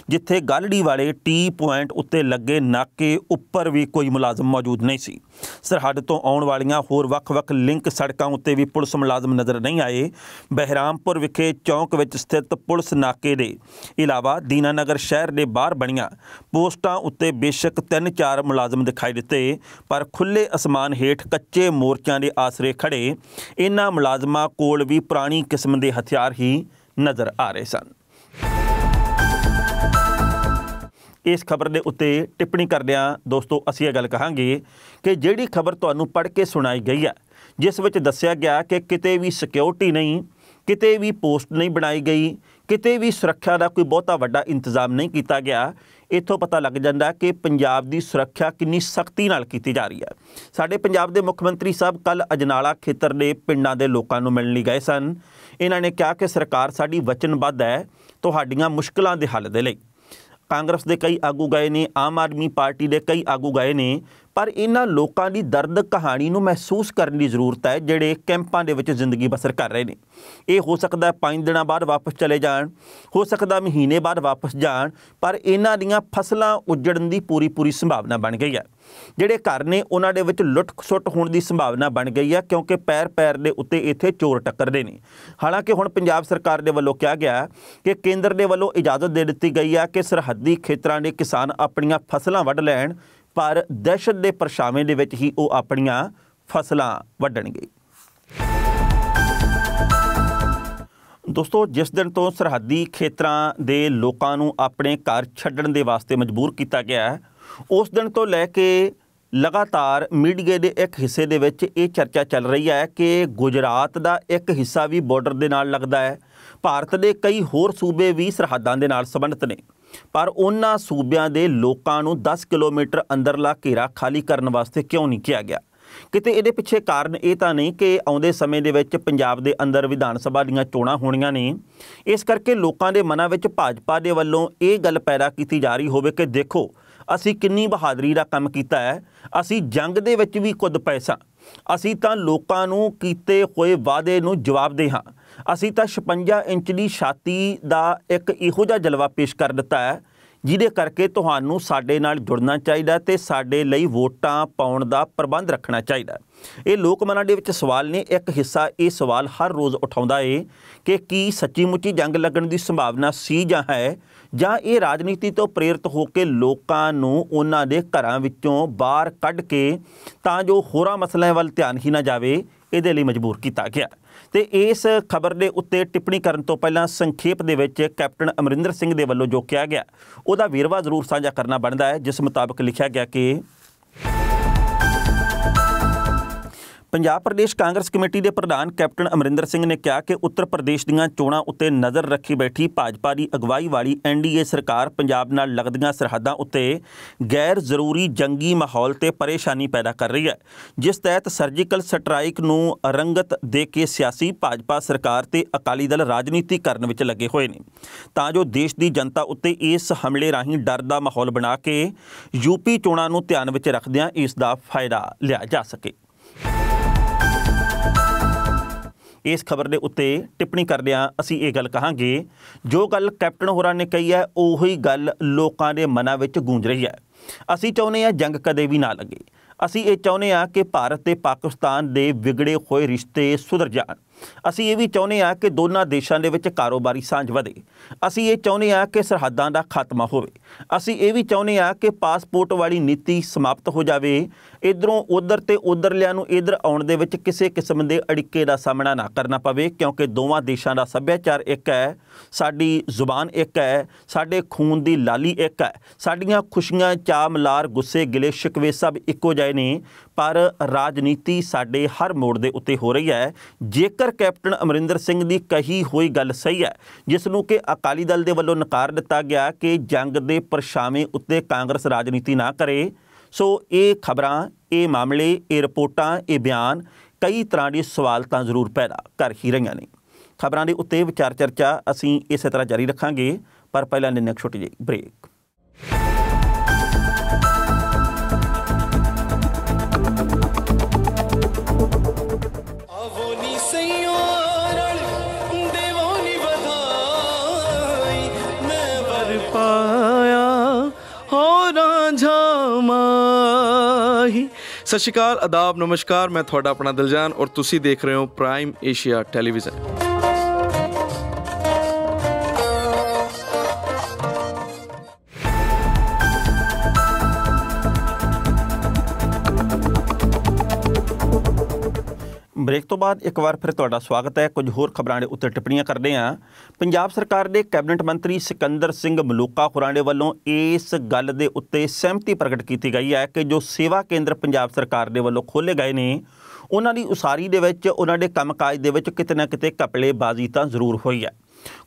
ਜਿੱਥੇ ਗਲੜੀ ਵਾਲੇ ਟੀ ਪੁਆਇੰਟ ਉੱਤੇ ਲੱਗੇ ਨਾਕੇ ਉੱਪਰ ਵੀ ਕੋਈ ਮੁਲਾਜ਼ਮ ਮੌਜੂਦ ਨਹੀਂ ਸੀ ਸਰਹੱਦ ਤੋਂ ਆਉਣ ਵਾਲੀਆਂ ਹੋਰ ਵੱਖ-ਵੱਖ ਲਿੰਕ ਸੜਕਾਂ ਉੱਤੇ ਵੀ ਪੁਲਿਸ ਮੁਲਾਜ਼ਮ ਨਜ਼ਰ ਨਹੀਂ ਆਏ ਬਹਿਰਾਮਪੁਰ ਵਿਖੇ ਚੌਂਕ ਵਿੱਚ ਸਥਿਤ ਪੁਲਿਸ ਨਾਕੇ ਦੇ ਇਲਾਵਾ ਦੀਨਾਨਗਰ ਸ਼ਹਿਰ ਦੇ ਬਾਹਰ ਬਣੀਆਂ ਪੋਸਟਾਂ ਉੱਤੇ ਬੇਸ਼ੱਕ ਬੇਸ਼ੱਕ ਤਿੰਨ ਚਾਰ ਮੁਲਾਜ਼ਮ ਦਿਖਾਈ ਦਿੱਤੇ ਪਰ ਖੁੱਲੇ ਅਸਮਾਨ ਹੇਠ ਕੱਚੇ ਮੋਰਚਿਆਂ ਦੇ ਆਸਰੇ ਖੜੇ ਇਹਨਾਂ ਮੁਲਾਜ਼ਮਾਂ ਕੋਲ ਵੀ ਪੁਰਾਣੀ ਕਿਸਮ ਦੇ ਹਥਿਆਰ ਹੀ ਨਜ਼ਰ ਆ ਰਹੇ ਸਨ ਇਸ ਖਬਰ ਦੇ ਉੱਤੇ ਟਿੱਪਣੀ ਕਰਦਿਆਂ ਦੋਸਤੋ ਅਸੀਂ ਇਹ ਗੱਲ ਕਹਾਂਗੇ ਕਿ ਜਿਹੜੀ ਖਬਰ ਤੁਹਾਨੂੰ ਪੜ੍ਹ ਕੇ ਸੁਣਾਈ ਗਈ ਹੈ ਜਿਸ ਵਿੱਚ ਦੱਸਿਆ ਗਿਆ ਕਿ ਕਿਤੇ ਵੀ ਸਿਕਿਉਰਿਟੀ ਨਹੀਂ ਕਿਤੇ ਵੀ ਪੋਸਟ ਨਹੀਂ ਬਣਾਈ ਗਈ ਕਿਤੇ ਵੀ ਸੁਰੱਖਿਆ ਦਾ ਕੋਈ ਬਹੁਤਾ ਵੱਡਾ ਇੰਤਜ਼ਾਮ ਨਹੀਂ ਕੀਤਾ ਗਿਆ ਇੱਥੋਂ ਪਤਾ ਲੱਗ ਜਾਂਦਾ ਕਿ ਪੰਜਾਬ ਦੀ ਸੁਰੱਖਿਆ ਕਿੰਨੀ ਸਖਤੀ ਨਾਲ ਕੀਤੀ ਜਾ ਰਹੀ ਹੈ ਸਾਡੇ ਪੰਜਾਬ ਦੇ ਮੁੱਖ ਮੰਤਰੀ ਸਾਹਿਬ ਕੱਲ ਅਜਨਾਲਾ ਖੇਤਰ ਦੇ ਪਿੰਡਾਂ ਦੇ ਲੋਕਾਂ ਨੂੰ ਮਿਲਣ ਲਈ ਗਏ ਸਨ ਇਹਨਾਂ ਨੇ ਕਿਹਾ ਕਿ ਸਰਕਾਰ ਸਾਡੀ ਵਚਨਬੱਧ ਹੈ ਤੁਹਾਡੀਆਂ ਮੁਸ਼ਕਲਾਂ ਦੇ ਹੱਲ ਦੇ ਲਈ ਕਾਂਗਰਸ ਦੇ ਕਈ ਆਗੂ ਗਏ ਨੇ ਆਮ ਆਦਮੀ ਪਾਰਟੀ ਦੇ ਕਈ ਆਗੂ ਗਏ ਨੇ ਪਰ ਇਹਨਾਂ ਲੋਕਾਂ ਦੀ ਦਰਦ ਕਹਾਣੀ ਨੂੰ ਮਹਿਸੂਸ ਕਰਨ ਦੀ ਜ਼ਰੂਰਤ ਹੈ ਜਿਹੜੇ ਕੈਂਪਾਂ ਦੇ ਵਿੱਚ ਜ਼ਿੰਦਗੀ ਬਸਰ ਕਰ ਰਹੇ ਨੇ ਇਹ ਹੋ ਸਕਦਾ 5 ਦਿਨਾਂ ਬਾਅਦ ਵਾਪਸ ਚਲੇ ਜਾਣ ਹੋ ਸਕਦਾ ਮਹੀਨੇ ਬਾਅਦ ਵਾਪਸ ਜਾਣ ਪਰ ਇਹਨਾਂ ਦੀਆਂ ਫਸਲਾਂ ਉੱਜੜਨ ਦੀ ਪੂਰੀ ਪੂਰੀ ਸੰਭਾਵਨਾ ਬਣ ਗਈ ਹੈ ਜਿਹੜੇ ਘਰ ਨੇ ਉਹਨਾਂ ਦੇ ਵਿੱਚ ਲੁੱਟ ਸੁੱਟ ਹੋਣ ਦੀ ਸੰਭਾਵਨਾ ਬਣ ਗਈ ਹੈ ਕਿਉਂਕਿ ਪੈਰ-ਪੈਰ ਦੇ ਉੱਤੇ ਇੱਥੇ ਚੋਰ ਟੱਕਰਦੇ ਨੇ ਹਾਲਾਂਕਿ ਹੁਣ ਪੰਜਾਬ ਸਰਕਾਰ ਦੇ ਵੱਲੋਂ ਕਿਹਾ ਗਿਆ ਕਿ ਕੇਂਦਰ ਦੇ ਵੱਲੋਂ ਇਜਾਜ਼ਤ ਦੇ ਦਿੱਤੀ ਗਈ ਹੈ ਕਿ ਸਰਹੱਦੀ ਖੇਤਰਾਂ ਦੇ ਕਿਸਾਨ ਆਪਣੀਆਂ ਫਸਲਾਂ ਵੱਢ ਲੈਣ ਪਰ ਦਹਿਸ਼ਤ ਦੇ ਪਰਛਾਵੇਂ ਦੇ ਵਿੱਚ ਹੀ ਉਹ ਆਪਣੀਆਂ ਫਸਲਾਂ ਵੱਢਣਗੇ ਦੋਸਤੋ ਜਿਸ ਦਿਨ ਤੋਂ ਸਰਹੱਦੀ ਖੇਤਰਾਂ ਦੇ ਲੋਕਾਂ ਨੂੰ ਆਪਣੇ ਘਰ ਛੱਡਣ ਦੇ ਵਾਸਤੇ ਮਜਬੂਰ ਕੀਤਾ ਗਿਆ ਹੈ ਉਸ ਦਿਨ ਤੋਂ ਲੈ ਕੇ ਲਗਾਤਾਰ ਮੀਡੀਆ ਦੇ ਇੱਕ ਹਿੱਸੇ ਦੇ ਵਿੱਚ ਇਹ ਚਰਚਾ ਚੱਲ ਰਹੀ ਹੈ ਕਿ ਗੁਜਰਾਤ ਦਾ ਇੱਕ ਹਿੱਸਾ ਵੀ ਬਾਰਡਰ ਦੇ ਨਾਲ ਲੱਗਦਾ ਹੈ ਭਾਰਤ ਦੇ ਕਈ ਹੋਰ ਸੂਬੇ ਵੀ ਸਰਹੱਦਾਂ ਦੇ ਨਾਲ ਸੰਬੰਧਿਤ ਨੇ ਪਰ ਉਹਨਾਂ ਸੂਬਿਆਂ ਦੇ ਲੋਕਾਂ ਨੂੰ 10 ਕਿਲੋਮੀਟਰ ਅੰਦਰਲਾ ਘੇਰਾ ਖਾਲੀ ਕਰਨ ਵਾਸਤੇ ਕਿਉਂ ਨਹੀਂ ਕਿਹਾ ਗਿਆ ਕਿਤੇ ਇਹਦੇ ਪਿੱਛੇ ਕਾਰਨ ਇਹ ਤਾਂ ਨਹੀਂ ਕਿ ਆਉਂਦੇ ਸਮੇਂ ਦੇ ਵਿੱਚ ਪੰਜਾਬ ਦੇ ਅੰਦਰ ਵਿਧਾਨ ਸਭਾ ਦੀਆਂ ਚੋਣਾਂ ਹੋਣੀਆਂ ਨੇ ਇਸ ਕਰਕੇ ਲੋਕਾਂ ਦੇ ਮਨਾਂ ਵਿੱਚ ਭਾਜਪਾ ਦੇ ਵੱਲੋਂ ਇਹ ਗੱਲ ਪੈਦਾ ਕੀਤੀ ਜਾ ਰਹੀ ਹੋਵੇ ਕਿ ਦੇਖੋ ਅਸੀਂ ਕਿੰਨੀ ਬਹਾਦਰੀ ਦਾ ਕੰਮ ਕੀਤਾ ਹੈ ਅਸੀਂ ਜੰਗ ਦੇ ਵਿੱਚ ਵੀ ਕੁੱਦ ਪੈਸਾ ਅਸੀਂ ਤਾਂ ਲੋਕਾਂ ਨੂੰ ਕੀਤੇ ਹੋਏ ਵਾਅਦੇ ਨੂੰ ਜਵਾਬ ਦੇ ਹਾਂ ਅਸੀਂ ਤਾਂ 56 ਇੰਚ ਦੀ ਛਾਤੀ ਦਾ ਇੱਕ ਇਹੋ ਜਿਹਾ ਜਲਵਾ ਪੇਸ਼ ਕਰ ਦਿੱਤਾ ਹੈ ਜਿਹਦੇ ਕਰਕੇ ਤੁਹਾਨੂੰ ਸਾਡੇ ਨਾਲ ਜੁੜਨਾ ਚਾਹੀਦਾ ਤੇ ਸਾਡੇ ਲਈ ਵੋਟਾਂ ਪਾਉਣ ਦਾ ਪ੍ਰਬੰਧ ਰੱਖਣਾ ਚਾਹੀਦਾ ਇਹ ਲੋਕ ਮਨਾਂ ਦੇ ਵਿੱਚ ਸਵਾਲ ਨੇ ਇੱਕ ਹਿੱਸਾ ਇਹ ਸਵਾਲ ਹਰ ਰੋਜ਼ ਉਠਾਉਂਦਾ ਏ ਕਿ ਕੀ ਸੱਚੀ ਮੁੱਚੀ ਜੰਗ ਲੱਗਣ ਦੀ ਸੰਭਾਵਨਾ ਸੀ ਜਾਂ ਹੈ ਜਾਂ ਇਹ ਰਾਜਨੀਤੀ ਤੋਂ ਪ੍ਰੇਰਿਤ ਹੋ ਕੇ ਲੋਕਾਂ ਨੂੰ ਉਹਨਾਂ ਦੇ ਘਰਾਂ ਵਿੱਚੋਂ ਬਾਹਰ ਕੱਢ ਕੇ ਤਾਂ ਜੋ ਹੋਰਾਂ ਮਸਲਿਆਂ ਵੱਲ ਧਿਆਨ ਹੀ ਨਾ ਜਾਵੇ ਇਹਦੇ ਲਈ ਮਜਬੂਰ ਕੀਤਾ ਗਿਆ ਤੇ ਇਸ ਖਬਰ ਦੇ ਉੱਤੇ ਟਿੱਪਣੀ ਕਰਨ ਤੋਂ ਪਹਿਲਾਂ ਸੰਖੇਪ ਦੇ ਵਿੱਚ ਕੈਪਟਨ ਅਮਰਿੰਦਰ ਸਿੰਘ ਦੇ ਵੱਲੋਂ ਜੋ ਕਿਹਾ ਗਿਆ ਉਹਦਾ ਵੇਰਵਾ ਜ਼ਰੂਰ ਸਾਂਝਾ ਕਰਨਾ ਬਣਦਾ ਹੈ ਜਿਸ ਮੁਤਾਬਕ ਲਿਖਿਆ ਗਿਆ ਕਿ ਪੰਜਾਬ ਪ੍ਰਦੇਸ਼ ਕਾਂਗਰਸ ਕਮੇਟੀ ਦੇ ਪ੍ਰਧਾਨ ਕੈਪਟਨ ਅਮਰਿੰਦਰ ਸਿੰਘ ਨੇ ਕਿਹਾ ਕਿ ਉੱਤਰ ਪ੍ਰਦੇਸ਼ ਦੀਆਂ ਚੋਣਾਂ ਉੱਤੇ ਨਜ਼ਰ ਰੱਖੀ ਬੈਠੀ ਭਾਜਪਾ ਦੀ ਅਗਵਾਈ ਵਾਲੀ ਐਨਡੀਏ ਸਰਕਾਰ ਪੰਜਾਬ ਨਾਲ ਲੱਗਦੀਆਂ ਸਰਹੱਦਾਂ ਉੱਤੇ ਗੈਰ ਜ਼ਰੂਰੀ ਜੰਗੀ ਮਾਹੌਲ ਤੇ ਪਰੇਸ਼ਾਨੀ ਪੈਦਾ ਕਰ ਰਹੀ ਹੈ ਜਿਸ ਤਹਿਤ ਸਰਜੀਕਲ ਸਟ੍ਰਾਈਕ ਨੂੰ ਰੰਗਤ ਦੇ ਕੇ ਸਿਆਸੀ ਭਾਜਪਾ ਸਰਕਾਰ ਤੇ ਅਕਾਲੀ ਦਲ ਰਾਜਨੀਤੀ ਕਰਨ ਵਿੱਚ ਲੱਗੇ ਹੋਏ ਨੇ ਤਾਂ ਜੋ ਦੇਸ਼ ਦੀ ਜਨਤਾ ਉੱਤੇ ਇਸ ਹਮਲੇ ਰਾਹੀਂ ਡਰ ਦਾ ਮਾਹੌਲ ਬਣਾ ਕੇ ਯੂਪੀ ਚੋਣਾਂ ਨੂੰ ਧਿਆਨ ਵਿੱਚ ਰੱਖਦਿਆਂ ਇਸ ਦਾ ਫਾਇਦਾ ਲਿਆ ਜਾ ਸਕੇ ਇਸ ਖਬਰ ਦੇ ਉੱਤੇ ਟਿੱਪਣੀ ਕਰਦਿਆਂ ਅਸੀਂ ਇਹ ਗੱਲ ਕਹਾਂਗੇ ਜੋ ਗੱਲ ਕੈਪਟਨ ਹੋਰਾਂ ਨੇ ਕਹੀ ਹੈ ਉਹੀ ਗੱਲ ਲੋਕਾਂ ਦੇ ਮਨਾਂ ਵਿੱਚ ਗੂੰਜ ਰਹੀ ਹੈ ਅਸੀਂ ਚਾਹੁੰਦੇ ਹਾਂ ਜੰਗ ਕਦੇ ਵੀ ਨਾ ਲੱਗੇ ਅਸੀਂ ਇਹ ਚਾਹੁੰਦੇ ਹਾਂ ਕਿ ਭਾਰਤ ਤੇ ਪਾਕਿਸਤਾਨ ਦੇ ਵਿਗੜੇ ਹੋਏ ਰਿਸ਼ਤੇ ਸੁਧਰ ਜਾਣ ਅਸੀਂ ਇਹ ਵੀ ਚਾਹੁੰਦੇ ਆ ਕਿ ਦੋਨਾਂ ਦੇਸ਼ਾਂ ਦੇ ਵਿੱਚ ਕਾਰੋਬਾਰੀ ਸਾਂਝ ਵਧੇ ਅਸੀਂ ਇਹ ਚਾਹੁੰਦੇ ਆ ਕਿ ਸਰਹੱਦਾਂ ਦਾ ਖਾਤਮਾ ਹੋਵੇ ਅਸੀਂ ਇਹ ਵੀ ਚਾਹੁੰਦੇ ਆ ਕਿ ਪਾਸਪੋਰਟ ਵਾਲੀ ਨੀਤੀ ਸਮਾਪਤ ਹੋ ਜਾਵੇ ਇਧਰੋਂ ਉਧਰ ਤੇ ਉਧਰਲਿਆਂ ਨੂੰ ਇਧਰ ਆਉਣ ਦੇ ਵਿੱਚ ਕਿਸੇ ਕਿਸਮ ਦੇ ਅੜਿੱਕੇ ਦਾ ਸਾਹਮਣਾ ਨਾ ਕਰਨਾ ਪਵੇ ਕਿਉਂਕਿ ਦੋਵਾਂ ਦੇਸ਼ਾਂ ਦਾ ਸੱਭਿਆਚਾਰ ਇੱਕ ਹੈ ਸਾਡੀ ਜ਼ੁਬਾਨ ਇੱਕ ਹੈ ਸਾਡੇ ਖੂਨ ਦੀ ਲਾਲੀ ਇੱਕ ਹੈ ਸਾਡੀਆਂ ਖੁਸ਼ੀਆਂ ਚਾਮਲਾਰ ਮਲਾਰ ਗੁੱਸੇ ਗਿਲੇ ਸ਼ਿਕਵੇ ਸਭ ਇੱਕੋ ਜਿਹੇ ਨੇ ਪਰ ਰਾਜਨੀਤੀ ਸਾਡੇ ਹਰ ਮੋੜ ਦੇ ਉੱਤੇ ਹੋ ਰਹੀ ਹੈ ਜੇਕਰ ਕੈਪਟਨ ਅਮਰਿੰਦਰ ਸਿੰਘ ਦੀ ਕਹੀ ਹੋਈ ਗੱਲ ਸਹੀ ਹੈ ਜਿਸ ਨੂੰ ਕਿ ਅਕਾਲੀ ਦਲ ਦੇ ਵੱਲੋਂ ਨਕਾਰ ਦਿੱਤਾ ਗਿਆ ਕਿ ਜੰਗ ਦੇ ਪਰਛਾਵੇਂ ਉੱਤੇ ਕਾਂਗਰਸ ਰਾਜਨੀਤੀ ਨਾ ਕਰੇ ਸੋ ਇਹ ਖਬਰਾਂ ਇਹ ਮਾਮਲੇ ਇਹ ਰਿਪੋਰਟਾਂ ਇਹ ਬਿਆਨ ਕਈ ਤਰ੍ਹਾਂ ਦੀ ਸਵਾਲ ਤਾਂ ਜ਼ਰੂਰ ਪੈਦਾ ਕਰ ਹੀ ਰਹੀਆਂ ਨੇ ਖਬਰਾਂ ਦੇ ਉੱਤੇ ਵਿਚਾਰ ਚਰਚਾ ਅਸੀਂ ਇਸੇ ਤਰ੍ਹਾਂ ਜਾਰੀ ਰੱਖਾਂਗੇ ਪਰ ਪਹਿਲਾਂ ਨਿੰਨਕ ਛੋਟੀ ਜਿਹੀ ਬ੍ਰੇਕ ਸਤਿ ਸ਼੍ਰੀ ਅਕਾਲ ਆਦਾਬ ਨਮਸਕਾਰ ਮੈਂ ਤੁਹਾਡਾ ਆਪਣਾ ਦਿਲਜਾਨ ਔਰ ਤੁਸੀਂ ਦੇਖ ਰਹੇ ਹੋ ਪ੍ਰਾਈਮ ਏਸ਼ੀਆ ਟੈਲੀਵਿਜ਼ਨ ਬ੍ਰੇਕ ਤੋਂ ਬਾਅਦ ਇੱਕ ਵਾਰ ਫਿਰ ਤੁਹਾਡਾ ਸਵਾਗਤ ਹੈ ਕੁਝ ਹੋਰ ਖਬਰਾਂ ਦੇ ਉੱਤੇ ਟਿੱਪਣੀਆਂ ਕਰਦੇ ਹਾਂ ਪੰਜਾਬ ਸਰਕਾਰ ਦੇ ਕੈਬਨਿਟ ਮੰਤਰੀ ਸਿਕੰਦਰ ਸਿੰਘ ਮਲੂਕਾ ਖੁਰਾਣੇ ਵੱਲੋਂ ਇਸ ਗੱਲ ਦੇ ਉੱਤੇ ਸਹਿਮਤੀ ਪ੍ਰਗਟ ਕੀਤੀ ਗਈ ਹੈ ਕਿ ਜੋ ਸੇਵਾ ਕੇਂਦਰ ਪੰਜਾਬ ਸਰਕਾਰ ਦੇ ਵੱਲੋਂ ਖੋਲੇ ਗਏ ਨੇ ਉਹਨਾਂ ਦੀ ਉਸਾਰੀ ਦੇ ਵਿੱਚ ਉਹਨਾਂ ਦੇ ਕੰਮਕਾਜ ਦੇ ਵਿੱਚ ਕਿਤੇ ਨਾ ਕਿਤੇ ਕਪੜੇਬਾਜ਼ੀ ਤਾਂ ਜ਼ਰੂਰ ਹੋਈ ਹੈ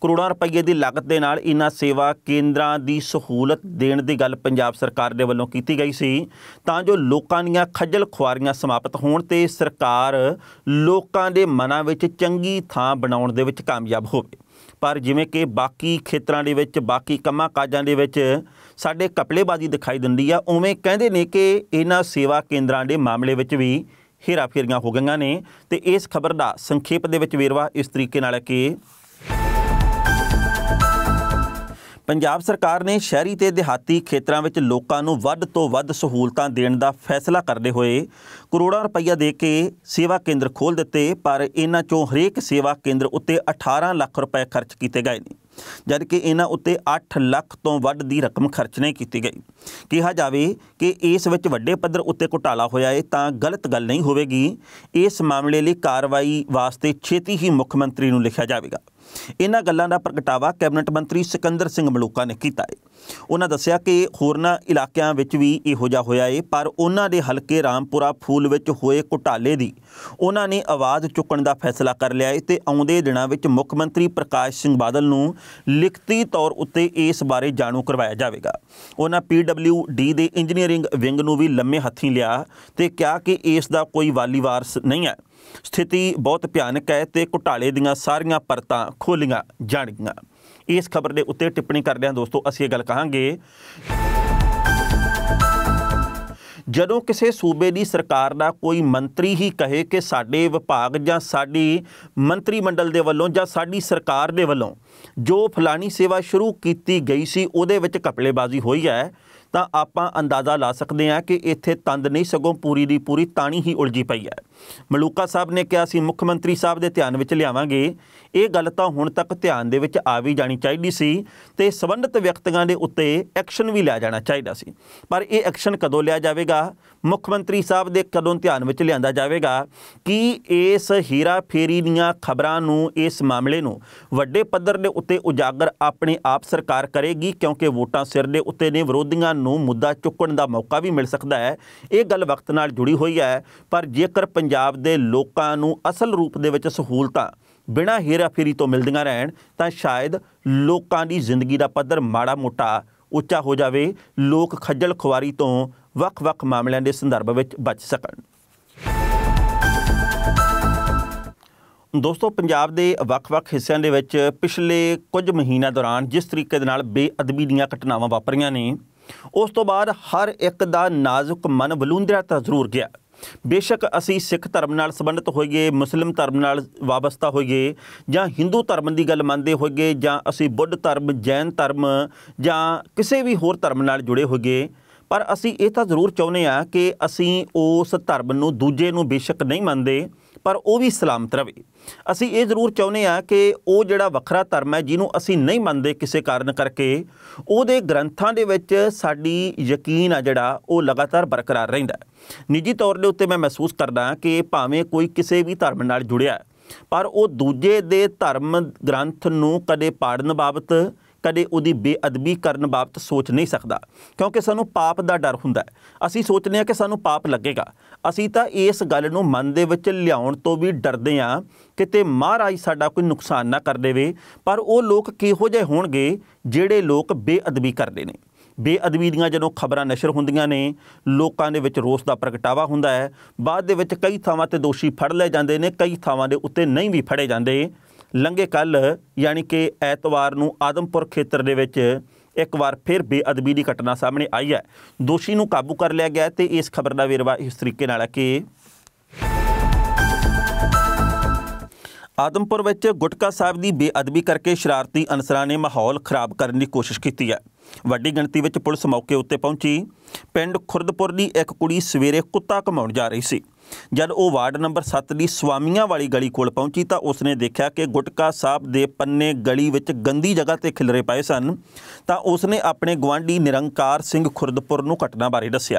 ਕਰੋੜਾਂ ਰੁਪਏ ਦੀ ਲਾਗਤ ਦੇ ਨਾਲ ਇਹਨਾਂ ਸੇਵਾ ਕੇਂਦਰਾਂ ਦੀ ਸਹੂਲਤ ਦੇਣ ਦੀ ਗੱਲ ਪੰਜਾਬ ਸਰਕਾਰ ਦੇ ਵੱਲੋਂ ਕੀਤੀ ਗਈ ਸੀ ਤਾਂ ਜੋ ਲੋਕਾਂ ਦੀਆਂ ਖੱਜਲ ਖੁਆਰੀਆਂ ਸਮਾਪਤ ਹੋਣ ਤੇ ਸਰਕਾਰ ਲੋਕਾਂ ਦੇ ਮਨਾਂ ਵਿੱਚ ਚੰਗੀ ਥਾਂ ਬਣਾਉਣ ਦੇ ਵਿੱਚ ਕਾਮਯਾਬ ਹੋਵੇ ਪਰ ਜਿਵੇਂ ਕਿ ਬਾਕੀ ਖੇਤਰਾਂ ਦੇ ਵਿੱਚ ਬਾਕੀ ਕੰਮਾਂ ਕਾਜਾਂ ਦੇ ਵਿੱਚ ਸਾਡੇ ਕਪਲੇਬਾਜ਼ੀ ਦਿਖਾਈ ਦਿੰਦੀ ਆ ਉਵੇਂ ਕਹਿੰਦੇ ਨੇ ਕਿ ਇਹਨਾਂ ਸੇਵਾ ਕੇਂਦਰਾਂ ਦੇ ਮਾਮਲੇ ਵਿੱਚ ਵੀ ਫੇਰੀਆਂ ਹੋ ਗਈਆਂ ਨੇ ਤੇ ਇਸ ਖਬਰ ਦਾ ਸੰਖੇਪ ਦੇ ਵਿੱਚ ਵੇਰਵਾ ਇਸ ਤਰੀਕੇ ਨਾਲ ਹੈ ਕਿ ਪੰਜਾਬ ਸਰਕਾਰ ਨੇ ਸ਼ਹਿਰੀ ਤੇ ਦਿਹਾਤੀ ਖੇਤਰਾਂ ਵਿੱਚ ਲੋਕਾਂ ਨੂੰ ਵੱਧ ਤੋਂ ਵੱਧ ਸਹੂਲਤਾਂ ਦੇਣ ਦਾ ਫੈਸਲਾ ਕਰਦੇ ਹੋਏ ਕਰੋੜਾਂ ਰੁਪਈਆ ਦੇ ਕੇ ਸੇਵਾ ਕੇਂਦਰ ਖੋਲ ਦਿੱਤੇ ਪਰ ਇਹਨਾਂ ਚੋਂ ਹਰੇਕ ਸੇਵਾ ਕੇਂਦਰ ਉੱਤੇ 18 ਲੱਖ ਰੁਪਏ ਖਰਚ ਕੀਤੇ ਗਏ ਨੇ ਜਦਕਿ ਇਹਨਾਂ ਉੱਤੇ 8 ਲੱਖ ਤੋਂ ਵੱਧ ਦੀ ਰਕਮ ਖਰਚ ਨਹੀਂ ਕੀਤੀ ਗਈ ਕਿਹਾ ਜਾਵੇ ਕਿ ਇਸ ਵਿੱਚ ਵੱਡੇ ਪੱਧਰ ਉੱਤੇ ਘੁਟਾਲਾ ਹੋਇਆ ਹੈ ਤਾਂ ਗਲਤ ਗੱਲ ਨਹੀਂ ਹੋਵੇਗੀ ਇਸ ਮਾਮਲੇ ਲਈ ਕਾਰਵਾਈ ਵਾਸਤੇ ਛੇਤੀ ਹੀ ਮੁੱਖ ਮੰਤਰੀ ਨੂੰ ਲਿਖਿਆ ਜਾਵੇਗਾ ਇਹਨਾਂ ਗੱਲਾਂ ਦਾ ਪ੍ਰਗਟਾਵਾ ਕੈਬਨਿਟ ਮੰਤਰੀ ਸਿਕੰਦਰ ਸਿੰਘ ਮਲੂਕਾ ਨੇ ਕੀਤਾ ਹੈ ਉਹਨਾਂ ਦੱਸਿਆ ਕਿ ਹੋਰਨਾ ਇਲਾਕਿਆਂ ਵਿੱਚ ਵੀ ਇਹੋ ਜਿਹਾ ਹੋਇਆ ਏ ਪਰ ਉਹਨਾਂ ਦੇ ਹਲਕੇ ਰਾਮਪੁਰਾ ਫੂਲ ਵਿੱਚ ਹੋਏ ਘੁਟਾਲੇ ਦੀ ਉਹਨਾਂ ਨੇ ਆਵਾਜ਼ ਚੁੱਕਣ ਦਾ ਫੈਸਲਾ ਕਰ ਲਿਆ ਏ ਤੇ ਆਉਂਦੇ ਦਿਨਾਂ ਵਿੱਚ ਮੁੱਖ ਮੰਤਰੀ ਪ੍ਰਕਾਸ਼ ਸਿੰਘ ਬਾਦਲ ਨੂੰ ਲਿਖਤੀ ਤੌਰ ਉੱਤੇ ਇਸ ਬਾਰੇ ਜਾਣੂ ਕਰਵਾਇਆ ਜਾਵੇਗਾ ਉਹਨਾਂ ਪੀਡਬਲਯੂਡੀ ਦੇ ਇੰਜੀਨੀਅਰਿੰਗ ਵਿੰਗ ਨੂੰ ਵੀ ਲੰਮੇ ਹੱਥੀਂ ਲਿਆ ਤੇ ਕਿਹਾ ਕਿ ਇਸ ਦਾ ਕੋਈ ਵਾਲੀ ਵਾਰਸ ਨਹੀਂ ਹੈ ਸਥਿਤੀ ਬਹੁਤ ਭਿਆਨਕ ਹੈ ਤੇ ਘੁਟਾਲੇ ਦੀਆਂ ਸਾਰੀਆਂ ਪਰਤਾਂ ਖੋਲੀਆਂ ਜਾਣਗੀਆਂ ਇਸ ਖਬਰ ਦੇ ਉੱਤੇ ਟਿੱਪਣੀ ਕਰਦੇ ਹਾਂ ਦੋਸਤੋ ਅਸੀਂ ਇਹ ਗੱਲ ਕਹਾਂਗੇ ਜਦੋਂ ਕਿਸੇ ਸੂਬੇ ਦੀ ਸਰਕਾਰ ਦਾ ਕੋਈ ਮੰਤਰੀ ਹੀ ਕਹੇ ਕਿ ਸਾਡੇ ਵਿਭਾਗ ਜਾਂ ਸਾਡੀ ਮੰਤਰੀ ਮੰਡਲ ਦੇ ਵੱਲੋਂ ਜਾਂ ਸਾਡੀ ਸਰਕਾਰ ਦੇ ਵੱਲੋਂ ਜੋ ਫਲਾਨੀ ਸੇਵਾ ਸ਼ੁਰੂ ਕੀਤੀ ਗਈ ਸੀ ਉਹਦੇ ਵਿੱਚ ਕਪਲੇਬਾਜ਼ੀ ਹੋਈ ਹੈ ਤਾਂ ਆਪਾਂ ਅੰਦਾਜ਼ਾ ਲਾ ਸਕਦੇ ਹਾਂ ਕਿ ਇੱਥੇ ਤੰਦ ਨਹੀਂ ਸਗੋਂ ਪੂਰੀ ਦੀ ਪੂਰੀ ਤਾਣੀ ਹੀ ਉਲਝੀ ਪਈ ਹੈ ਮਲੂਕਾ ਸਾਹਿਬ ਨੇ ਕਿਹਾ ਸੀ ਮੁੱਖ ਮੰਤਰੀ ਸਾਹਿਬ ਦੇ ਧਿਆਨ ਵਿੱਚ ਲਿਆਵਾਂਗੇ ਇਹ ਗੱਲ ਤਾਂ ਹੁਣ ਤੱਕ ਧਿਆਨ ਦੇ ਵਿੱਚ ਆ ਵੀ ਜਾਣੀ ਚਾਹੀਦੀ ਸੀ ਤੇ ਸਬੰਧਤ ਵਿਅਕਤੀਆਂ ਦੇ ਉੱਤੇ ਐਕਸ਼ਨ ਵੀ ਲਿਆ ਜਾਣਾ ਚਾਹੀਦਾ ਸੀ ਪਰ ਇਹ ਐਕਸ਼ਨ ਕਦੋਂ ਲਿਆ ਜਾਵੇਗਾ ਮੁੱਖ ਮੰਤਰੀ ਸਾਹਿਬ ਦੇ ਕਦੋਂ ਧਿਆਨ ਵਿੱਚ ਲਿਆਂਦਾ ਜਾਵੇਗਾ ਕਿ ਇਸ ਹੀਰਾ ਫੇਰੀ ਦੀਆਂ ਖਬਰਾਂ ਨੂੰ ਇਸ ਮਾਮਲੇ ਨੂੰ ਵੱਡੇ ਪੱਧਰ ਦੇ ਉੱਤੇ ਉਜਾਗਰ ਆਪਣੇ ਆਪ ਸਰਕਾਰ ਕਰੇਗੀ ਕਿਉਂਕਿ ਵੋਟਾਂ ਸਿਰ ਦੇ ਉੱਤੇ ਨੇ ਵਿਰੋਧੀਆਂ ਨੂੰ ਮੁੱਦਾ ਚੁੱਕਣ ਦਾ ਮੌਕਾ ਵੀ ਮਿਲ ਸਕਦਾ ਹੈ ਇਹ ਗੱਲ ਵਕਤ ਨਾਲ ਜੁੜੀ ਹੋਈ ਹੈ ਪਰ ਜੇਕਰ ਪੰਜਾਬ ਦੇ ਲੋਕਾਂ ਨੂੰ ਅਸਲ ਰੂਪ ਦੇ ਵਿੱਚ ਸਹੂਲਤਾਂ ਬਿਨਾਂ ਹੇਰਾਫੇਰੀ ਤੋਂ ਮਿਲਦੀਆਂ ਰਹਿਣ ਤਾਂ ਸ਼ਾਇਦ ਲੋਕਾਂ ਦੀ ਜ਼ਿੰਦਗੀ ਦਾ ਪੱਧਰ ਮਾੜਾ ਮੋਟਾ ਉੱਚਾ ਹੋ ਜਾਵੇ ਲੋਕ ਖੱਜਲ ਖੁਆਰੀ ਤੋਂ ਵੱਖ-ਵੱਖ ਮਾਮਲਿਆਂ ਦੇ ਸੰਦਰਭ ਵਿੱਚ ਬਚ ਸਕਣ ਦੋਸਤੋ ਪੰਜਾਬ ਦੇ ਵੱਖ-ਵੱਖ ਹਿੱਸਿਆਂ ਦੇ ਵਿੱਚ ਪਿਛਲੇ ਕੁਝ ਮਹੀਨਾ ਦੌਰਾਨ ਜਿਸ ਤਰੀਕੇ ਦੇ ਨਾਲ ਬੇਅਦਬੀ ਦੀਆਂ ਘਟਨਾਵਾਂ ਵਾਪਰੀਆਂ ਨੇ ਉਸ ਤੋਂ ਬਾਅਦ ਹਰ ਇੱਕ ਦਾ ਨਾਜ਼ੁਕ ਮਨ ਬਲੂੰਦਰਾ ਤਾਂ ਜ਼ਰੂਰ ਗਿਆ ਬੇਸ਼ੱਕ ਅਸੀਂ ਸਿੱਖ ਧਰਮ ਨਾਲ ਸੰਬੰਧਿਤ ਹੋਈਏ ਮੁਸਲਮ ਧਰਮ ਨਾਲ ਵਾਬਸਤਾ ਹੋਈਏ ਜਾਂ Hindu ਧਰਮ ਦੀ ਗੱਲ ਮੰਨਦੇ ਹੋਈਏ ਜਾਂ ਅਸੀਂ ਬੁੱਧ ਧਰਮ ਜੈਨ ਧਰਮ ਜਾਂ ਕਿਸੇ ਵੀ ਹੋਰ ਧਰਮ ਨਾਲ ਜੁੜੇ ਹੋਈਏ ਪਰ ਅਸੀਂ ਇਹ ਤਾਂ ਜ਼ਰੂਰ ਚਾਹੁੰਦੇ ਆ ਕਿ ਅਸੀਂ ਉਸ ਧਰਮ ਨੂੰ ਦੂਜੇ ਨੂੰ ਬੇਸ਼ੱਕ ਨਹੀਂ ਮੰਨਦੇ ਪਰ ਉਹ ਵੀ ਸਲਾਮਤ ਰਵੇ ਅਸੀਂ ਇਹ ਜ਼ਰੂਰ ਚਾਹੁੰਦੇ ਆ ਕਿ ਉਹ ਜਿਹੜਾ ਵੱਖਰਾ ਧਰਮ ਹੈ ਜਿਹਨੂੰ ਅਸੀਂ ਨਹੀਂ ਮੰਨਦੇ ਕਿਸੇ ਕਾਰਨ ਕਰਕੇ ਉਹਦੇ ਗ੍ਰੰਥਾਂ ਦੇ ਵਿੱਚ ਸਾਡੀ ਯਕੀਨ ਆ ਜਿਹੜਾ ਉਹ ਲਗਾਤਾਰ ਬਰਕਰਾਰ ਰਹਿੰਦਾ ਨਿੱਜੀ ਤੌਰ ਦੇ ਉੱਤੇ ਮੈਂ ਮਹਿਸੂਸ ਕਰਦਾ ਕਿ ਭਾਵੇਂ ਕੋਈ ਕਿਸੇ ਵੀ ਧਰਮ ਨਾਲ ਜੁੜਿਆ ਪਰ ਉਹ ਦੂਜੇ ਦੇ ਧਰਮ ਗ੍ਰੰਥ ਨੂੰ ਕਦੇ ਪਾੜਨ ਬਾਬਤ ਕਦੇ ਉਹਦੀ ਬੇਅਦਬੀ ਕਰਨ ਬਾਬਤ ਸੋਚ ਨਹੀਂ ਸਕਦਾ ਕਿਉਂਕਿ ਸਾਨੂੰ ਪਾਪ ਦਾ ਡਰ ਹੁੰਦਾ ਅਸੀਂ ਸੋਚਦੇ ਹਾਂ ਕਿ ਸਾਨੂੰ ਪਾਪ ਲੱਗੇਗਾ ਅਸੀਂ ਤਾਂ ਇਸ ਗੱਲ ਨੂੰ ਮਨ ਦੇ ਵਿੱਚ ਲਿਆਉਣ ਤੋਂ ਵੀ ਡਰਦੇ ਹਾਂ ਕਿਤੇ ਮਹਾਰਾਜ ਸਾਡਾ ਕੋਈ ਨੁਕਸਾਨ ਨਾ ਕਰ ਦੇਵੇ ਪਰ ਉਹ ਲੋਕ ਕਿਹੋ ਜਿਹੇ ਹੋਣਗੇ ਜਿਹੜੇ ਲੋਕ ਬੇਅਦਬੀ ਕਰਦੇ ਨੇ ਬੇਅਦਬੀ ਦੀਆਂ ਜਦੋਂ ਖਬਰਾਂ ਨਸ਼ਰ ਹੁੰਦੀਆਂ ਨੇ ਲੋਕਾਂ ਦੇ ਵਿੱਚ ਰੋਸ ਦਾ ਪ੍ਰਗਟਾਵਾ ਹੁੰਦਾ ਹੈ ਬਾਅਦ ਦੇ ਵਿੱਚ ਕਈ ਥਾਵਾਂ ਤੇ ਦੋਸ਼ੀ ਫੜ ਲਏ ਜਾਂਦੇ ਨੇ ਕਈ ਥਾਵਾਂ ਦੇ ਉੱਤੇ ਨਹੀਂ ਵੀ ਫੜੇ ਜਾਂਦੇ ਲੰਗੇ ਕੱਲ ਯਾਨੀ ਕਿ ਐਤਵਾਰ ਨੂੰ ਆਦਮਪੁਰ ਖੇਤਰ ਦੇ ਵਿੱਚ ਇੱਕ ਵਾਰ ਫਿਰ ਬੇਅਦਬੀ ਦੀ ਘਟਨਾ ਸਾਹਮਣੇ ਆਈ ਹੈ ਦੋਸ਼ੀ ਨੂੰ ਕਾਬੂ ਕਰ ਲਿਆ ਗਿਆ ਤੇ ਇਸ ਖਬਰ ਦਾ ਵੇਰਵਾ ਇਸ ਤਰੀਕੇ ਨਾਲ ਹੈ ਕਿ ਆਦਮਪੁਰ ਵਿੱਚ ਗੁਟਕਾ ਸਾਹਿਬ ਦੀ ਬੇਅਦਬੀ ਕਰਕੇ ਸ਼ਰਾਰਤੀ ਅਨਸਰਾਂ ਨੇ ਮਾਹੌਲ ਖਰਾਬ ਕਰਨ ਦੀ ਕੋਸ਼ਿਸ਼ ਕੀਤੀ ਹੈ ਵੱਡੀ ਗਿਣਤੀ ਵਿੱਚ ਪੁਲਿਸ ਮੌਕੇ ਉੱਤੇ ਪਹੁੰਚੀ ਪਿੰਡ ਖੁਰਦਪੁਰ ਦੀ ਇੱਕ ਕੁੜੀ ਸਵੇਰੇ ਕੁੱਤਾ ਕਮਾਉਣ ਜਾ ਰਹੀ ਸੀ ਜਦ ਉਹ ਵਾਰਡ ਨੰਬਰ 7 ਦੀ ਸਵਾਮੀਆਂ ਵਾਲੀ ਗਲੀ ਕੋਲ ਪਹੁੰਚੀ ਤਾਂ ਉਸਨੇ ਦੇਖਿਆ ਕਿ ਗੁਟਕਾ ਸਾਹਿਬ ਦੇ ਪੰਨੇ ਗਲੀ ਵਿੱਚ ਗੰਦੀ ਜਗ੍ਹਾ ਤੇ ਖਿਲਰੇ ਪਏ ਸਨ ਤਾਂ ਉਸਨੇ ਆਪਣੇ ਗਵਾਂਢੀ ਨਿਰੰਕਾਰ ਸਿੰਘ ਖੁਰਦਪੁਰ ਨੂੰ ਘਟਨਾ ਬਾਰੇ ਦੱਸਿਆ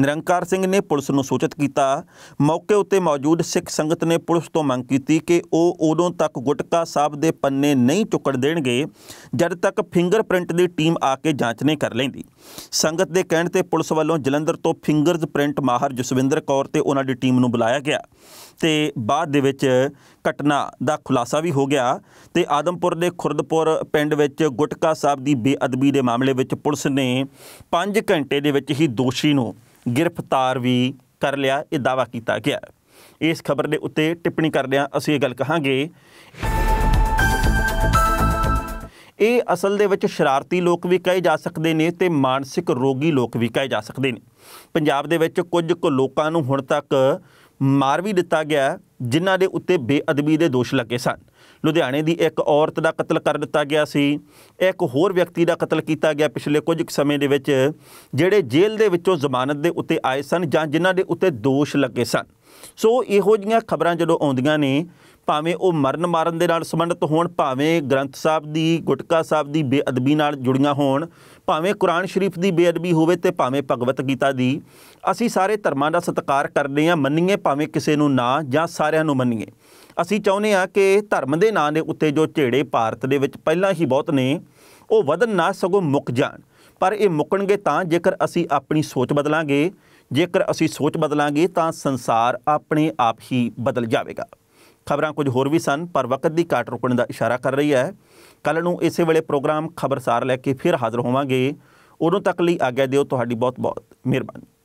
ਨਿਰੰਕਾਰ ਸਿੰਘ ਨੇ ਪੁਲਿਸ ਨੂੰ ਸੂਚਿਤ ਕੀਤਾ ਮੌਕੇ ਉੱਤੇ ਮੌਜੂਦ ਸਿੱਖ ਸੰਗਤ ਨੇ ਪੁਲਿਸ ਤੋਂ ਮੰਗ ਕੀਤੀ ਕਿ ਉਹ ਉਦੋਂ ਤੱਕ ਗੁਟਕਾ ਸਾਹਿਬ ਦੇ ਪੰਨੇ ਨਹੀਂ ਚੁੱਕੜ ਦੇਣਗੇ ਜਦ ਤੱਕ ਫਿੰਗਰਪ੍ਰਿੰਟ ਦੀ ਟੀਮ ਆ ਕੇ ਜਾਂਚ ਨਹੀਂ ਕਰ ਲੈਂਦੀ ਸੰਗਤ ਦੇ ਕਹਿਣ ਤੇ ਪੁਲਿਸ ਵੱਲੋਂ ਜਲੰਧਰ ਤੋਂ ਪ੍ਰਿੰਟ ਮਾਹਰ ਜਸਵਿੰਦਰ ਕੌਰ ਤੇ ਉਹਨਾਂ ਦੀ ਟੀਮ ਨੂੰ ਬੁਲਾਇਆ ਗਿਆ ਤੇ ਬਾਅਦ ਦੇ ਵਿੱਚ ਘਟਨਾ ਦਾ ਖੁਲਾਸਾ ਵੀ ਹੋ ਗਿਆ ਤੇ ਆਦਮਪੁਰ ਦੇ ਖੁਰਦਪੁਰ ਪਿੰਡ ਵਿੱਚ ਗੁਟਕਾ ਸਾਹਿਬ ਦੀ ਬੇਅਦਬੀ ਦੇ ਮਾਮਲੇ ਵਿੱਚ ਪੁਲਿਸ ਨੇ 5 ਘੰਟੇ ਦੇ ਵਿੱਚ ਹੀ ਦੋਸ਼ੀ ਨੂੰ ਗ੍ਰਿਫਤਾਰ ਵੀ ਕਰ ਲਿਆ ਇਹ ਦਾਵਾ ਕੀਤਾ ਗਿਆ ਇਸ ਖਬਰ ਦੇ ਉੱਤੇ ਟਿੱਪਣੀ ਕਰਦਿਆਂ ਅਸੀਂ ਇਹ ਗੱਲ ਕਹਾਂਗੇ ਇਹ ਅਸਲ ਦੇ ਵਿੱਚ ਸ਼ਰਾਰਤੀ ਲੋਕ ਵੀ ਕਹੇ ਜਾ ਸਕਦੇ ਨੇ ਤੇ ਮਾਨਸਿਕ ਰੋਗੀ ਲੋਕ ਵੀ ਕਹੇ ਜਾ ਸਕਦੇ ਨੇ ਪੰਜਾਬ ਦੇ ਵਿੱਚ ਕੁਝ ਕੁ ਲੋਕਾਂ ਨੂੰ ਹੁਣ ਤੱਕ ਮਾਰ ਵੀ ਦਿੱਤਾ ਗਿਆ ਜਿਨ੍ਹਾਂ ਦੇ ਉੱਤੇ ਬੇਅਦਬੀ ਦੇ ਦੋਸ਼ ਲੱਗੇ ਸਨ ਲੁਧਿਆਣੇ ਦੀ ਇੱਕ ਔਰਤ ਦਾ ਕਤਲ ਕਰ ਦਿੱਤਾ ਗਿਆ ਸੀ ਇੱਕ ਹੋਰ ਵਿਅਕਤੀ ਦਾ ਕਤਲ ਕੀਤਾ ਗਿਆ ਪਿਛਲੇ ਕੁਝ ਸਮੇਂ ਦੇ ਵਿੱਚ ਜਿਹੜੇ ਜੇਲ੍ਹ ਦੇ ਵਿੱਚੋਂ ਜ਼ਮਾਨਤ ਦੇ ਉੱਤੇ ਆਏ ਸਨ ਜਾਂ ਜਿਨ੍ਹਾਂ ਦੇ ਉੱਤੇ ਦੋਸ਼ ਲੱਗੇ ਸਨ ਸੋ ਇਹੋ ਜੀਆਂ ਖਬਰਾਂ ਜਦੋਂ ਆਉਂਦੀਆਂ ਨੇ ਭਾਵੇਂ ਉਹ ਮਰਨ ਮਾਰਨ ਦੇ ਨਾਲ ਸੰਬੰਧਿਤ ਹੋਣ ਭਾਵੇਂ ਗ੍ਰੰਥ ਸਾਹਿਬ ਦੀ ਗੁਟਕਾ ਸਾਹਿਬ ਦੀ ਬੇਅਦਬੀ ਨਾਲ ਜੁੜੀਆਂ ਹੋਣ ਭਾਵੇਂ ਕੁਰਾਨ ਸ਼ਰੀਫ ਦੀ ਬੇਅਦਬੀ ਹੋਵੇ ਤੇ ਭਾਵੇਂ ਭਗਵਤ ਗੀਤਾ ਦੀ ਅਸੀਂ ਸਾਰੇ ਧਰਮਾਂ ਦਾ ਸਤਿਕਾਰ ਕਰਦੇ ਹਾਂ ਮੰਨੀਏ ਭਾਵੇਂ ਕਿਸੇ ਨੂੰ ਨਾ ਜਾਂ ਸਾਰਿਆਂ ਨੂੰ ਮੰਨੀਏ ਅਸੀਂ ਚਾਹੁੰਦੇ ਆ ਕਿ ਧਰਮ ਦੇ ਨਾਂ ਦੇ ਉੱਤੇ ਜੋ ਝੇੜੇ ਭਾਰਤ ਦੇ ਵਿੱਚ ਪਹਿਲਾਂ ਹੀ ਬਹੁਤ ਨੇ ਉਹ ਵਧਣ ਨਾ ਸਗੋਂ ਮੁੱਕ ਜਾਣ ਪਰ ਇਹ ਮੁੱਕਣਗੇ ਤਾਂ ਜੇਕਰ ਅਸੀਂ ਆਪਣੀ ਸੋਚ ਬਦਲਾਂਗੇ ਜੇਕਰ ਅਸੀਂ ਸੋਚ ਬਦਲਾਂਗੇ ਤਾਂ ਸੰਸਾਰ ਆਪਣੇ ਆਪ ਹੀ ਬਦਲ ਜਾਵੇਗਾ ਖਬਰਾਂ ਕੁਝ ਹੋਰ ਵੀ ਸਨ ਪਰ ਵਕਤ ਦੀ ਕਾਟ ਰੁਕਣ ਦਾ ਇਸ਼ਾਰਾ ਕਰ ਰਹੀ ਹੈ ਕੱਲ ਨੂੰ ਇਸੇ ਵੇਲੇ ਪ੍ਰੋਗਰਾਮ ਖਬਰਸਾਰ ਲੈ ਕੇ ਫਿਰ ਹਾਜ਼ਰ ਹੋਵਾਂਗੇ ਉਦੋਂ ਤੱਕ ਲਈ ਆਗਿਆ ਦਿਓ ਤੁਹਾਡੀ ਬਹੁਤ ਬਹੁਤ ਮਿਹਰਬਾਨੀ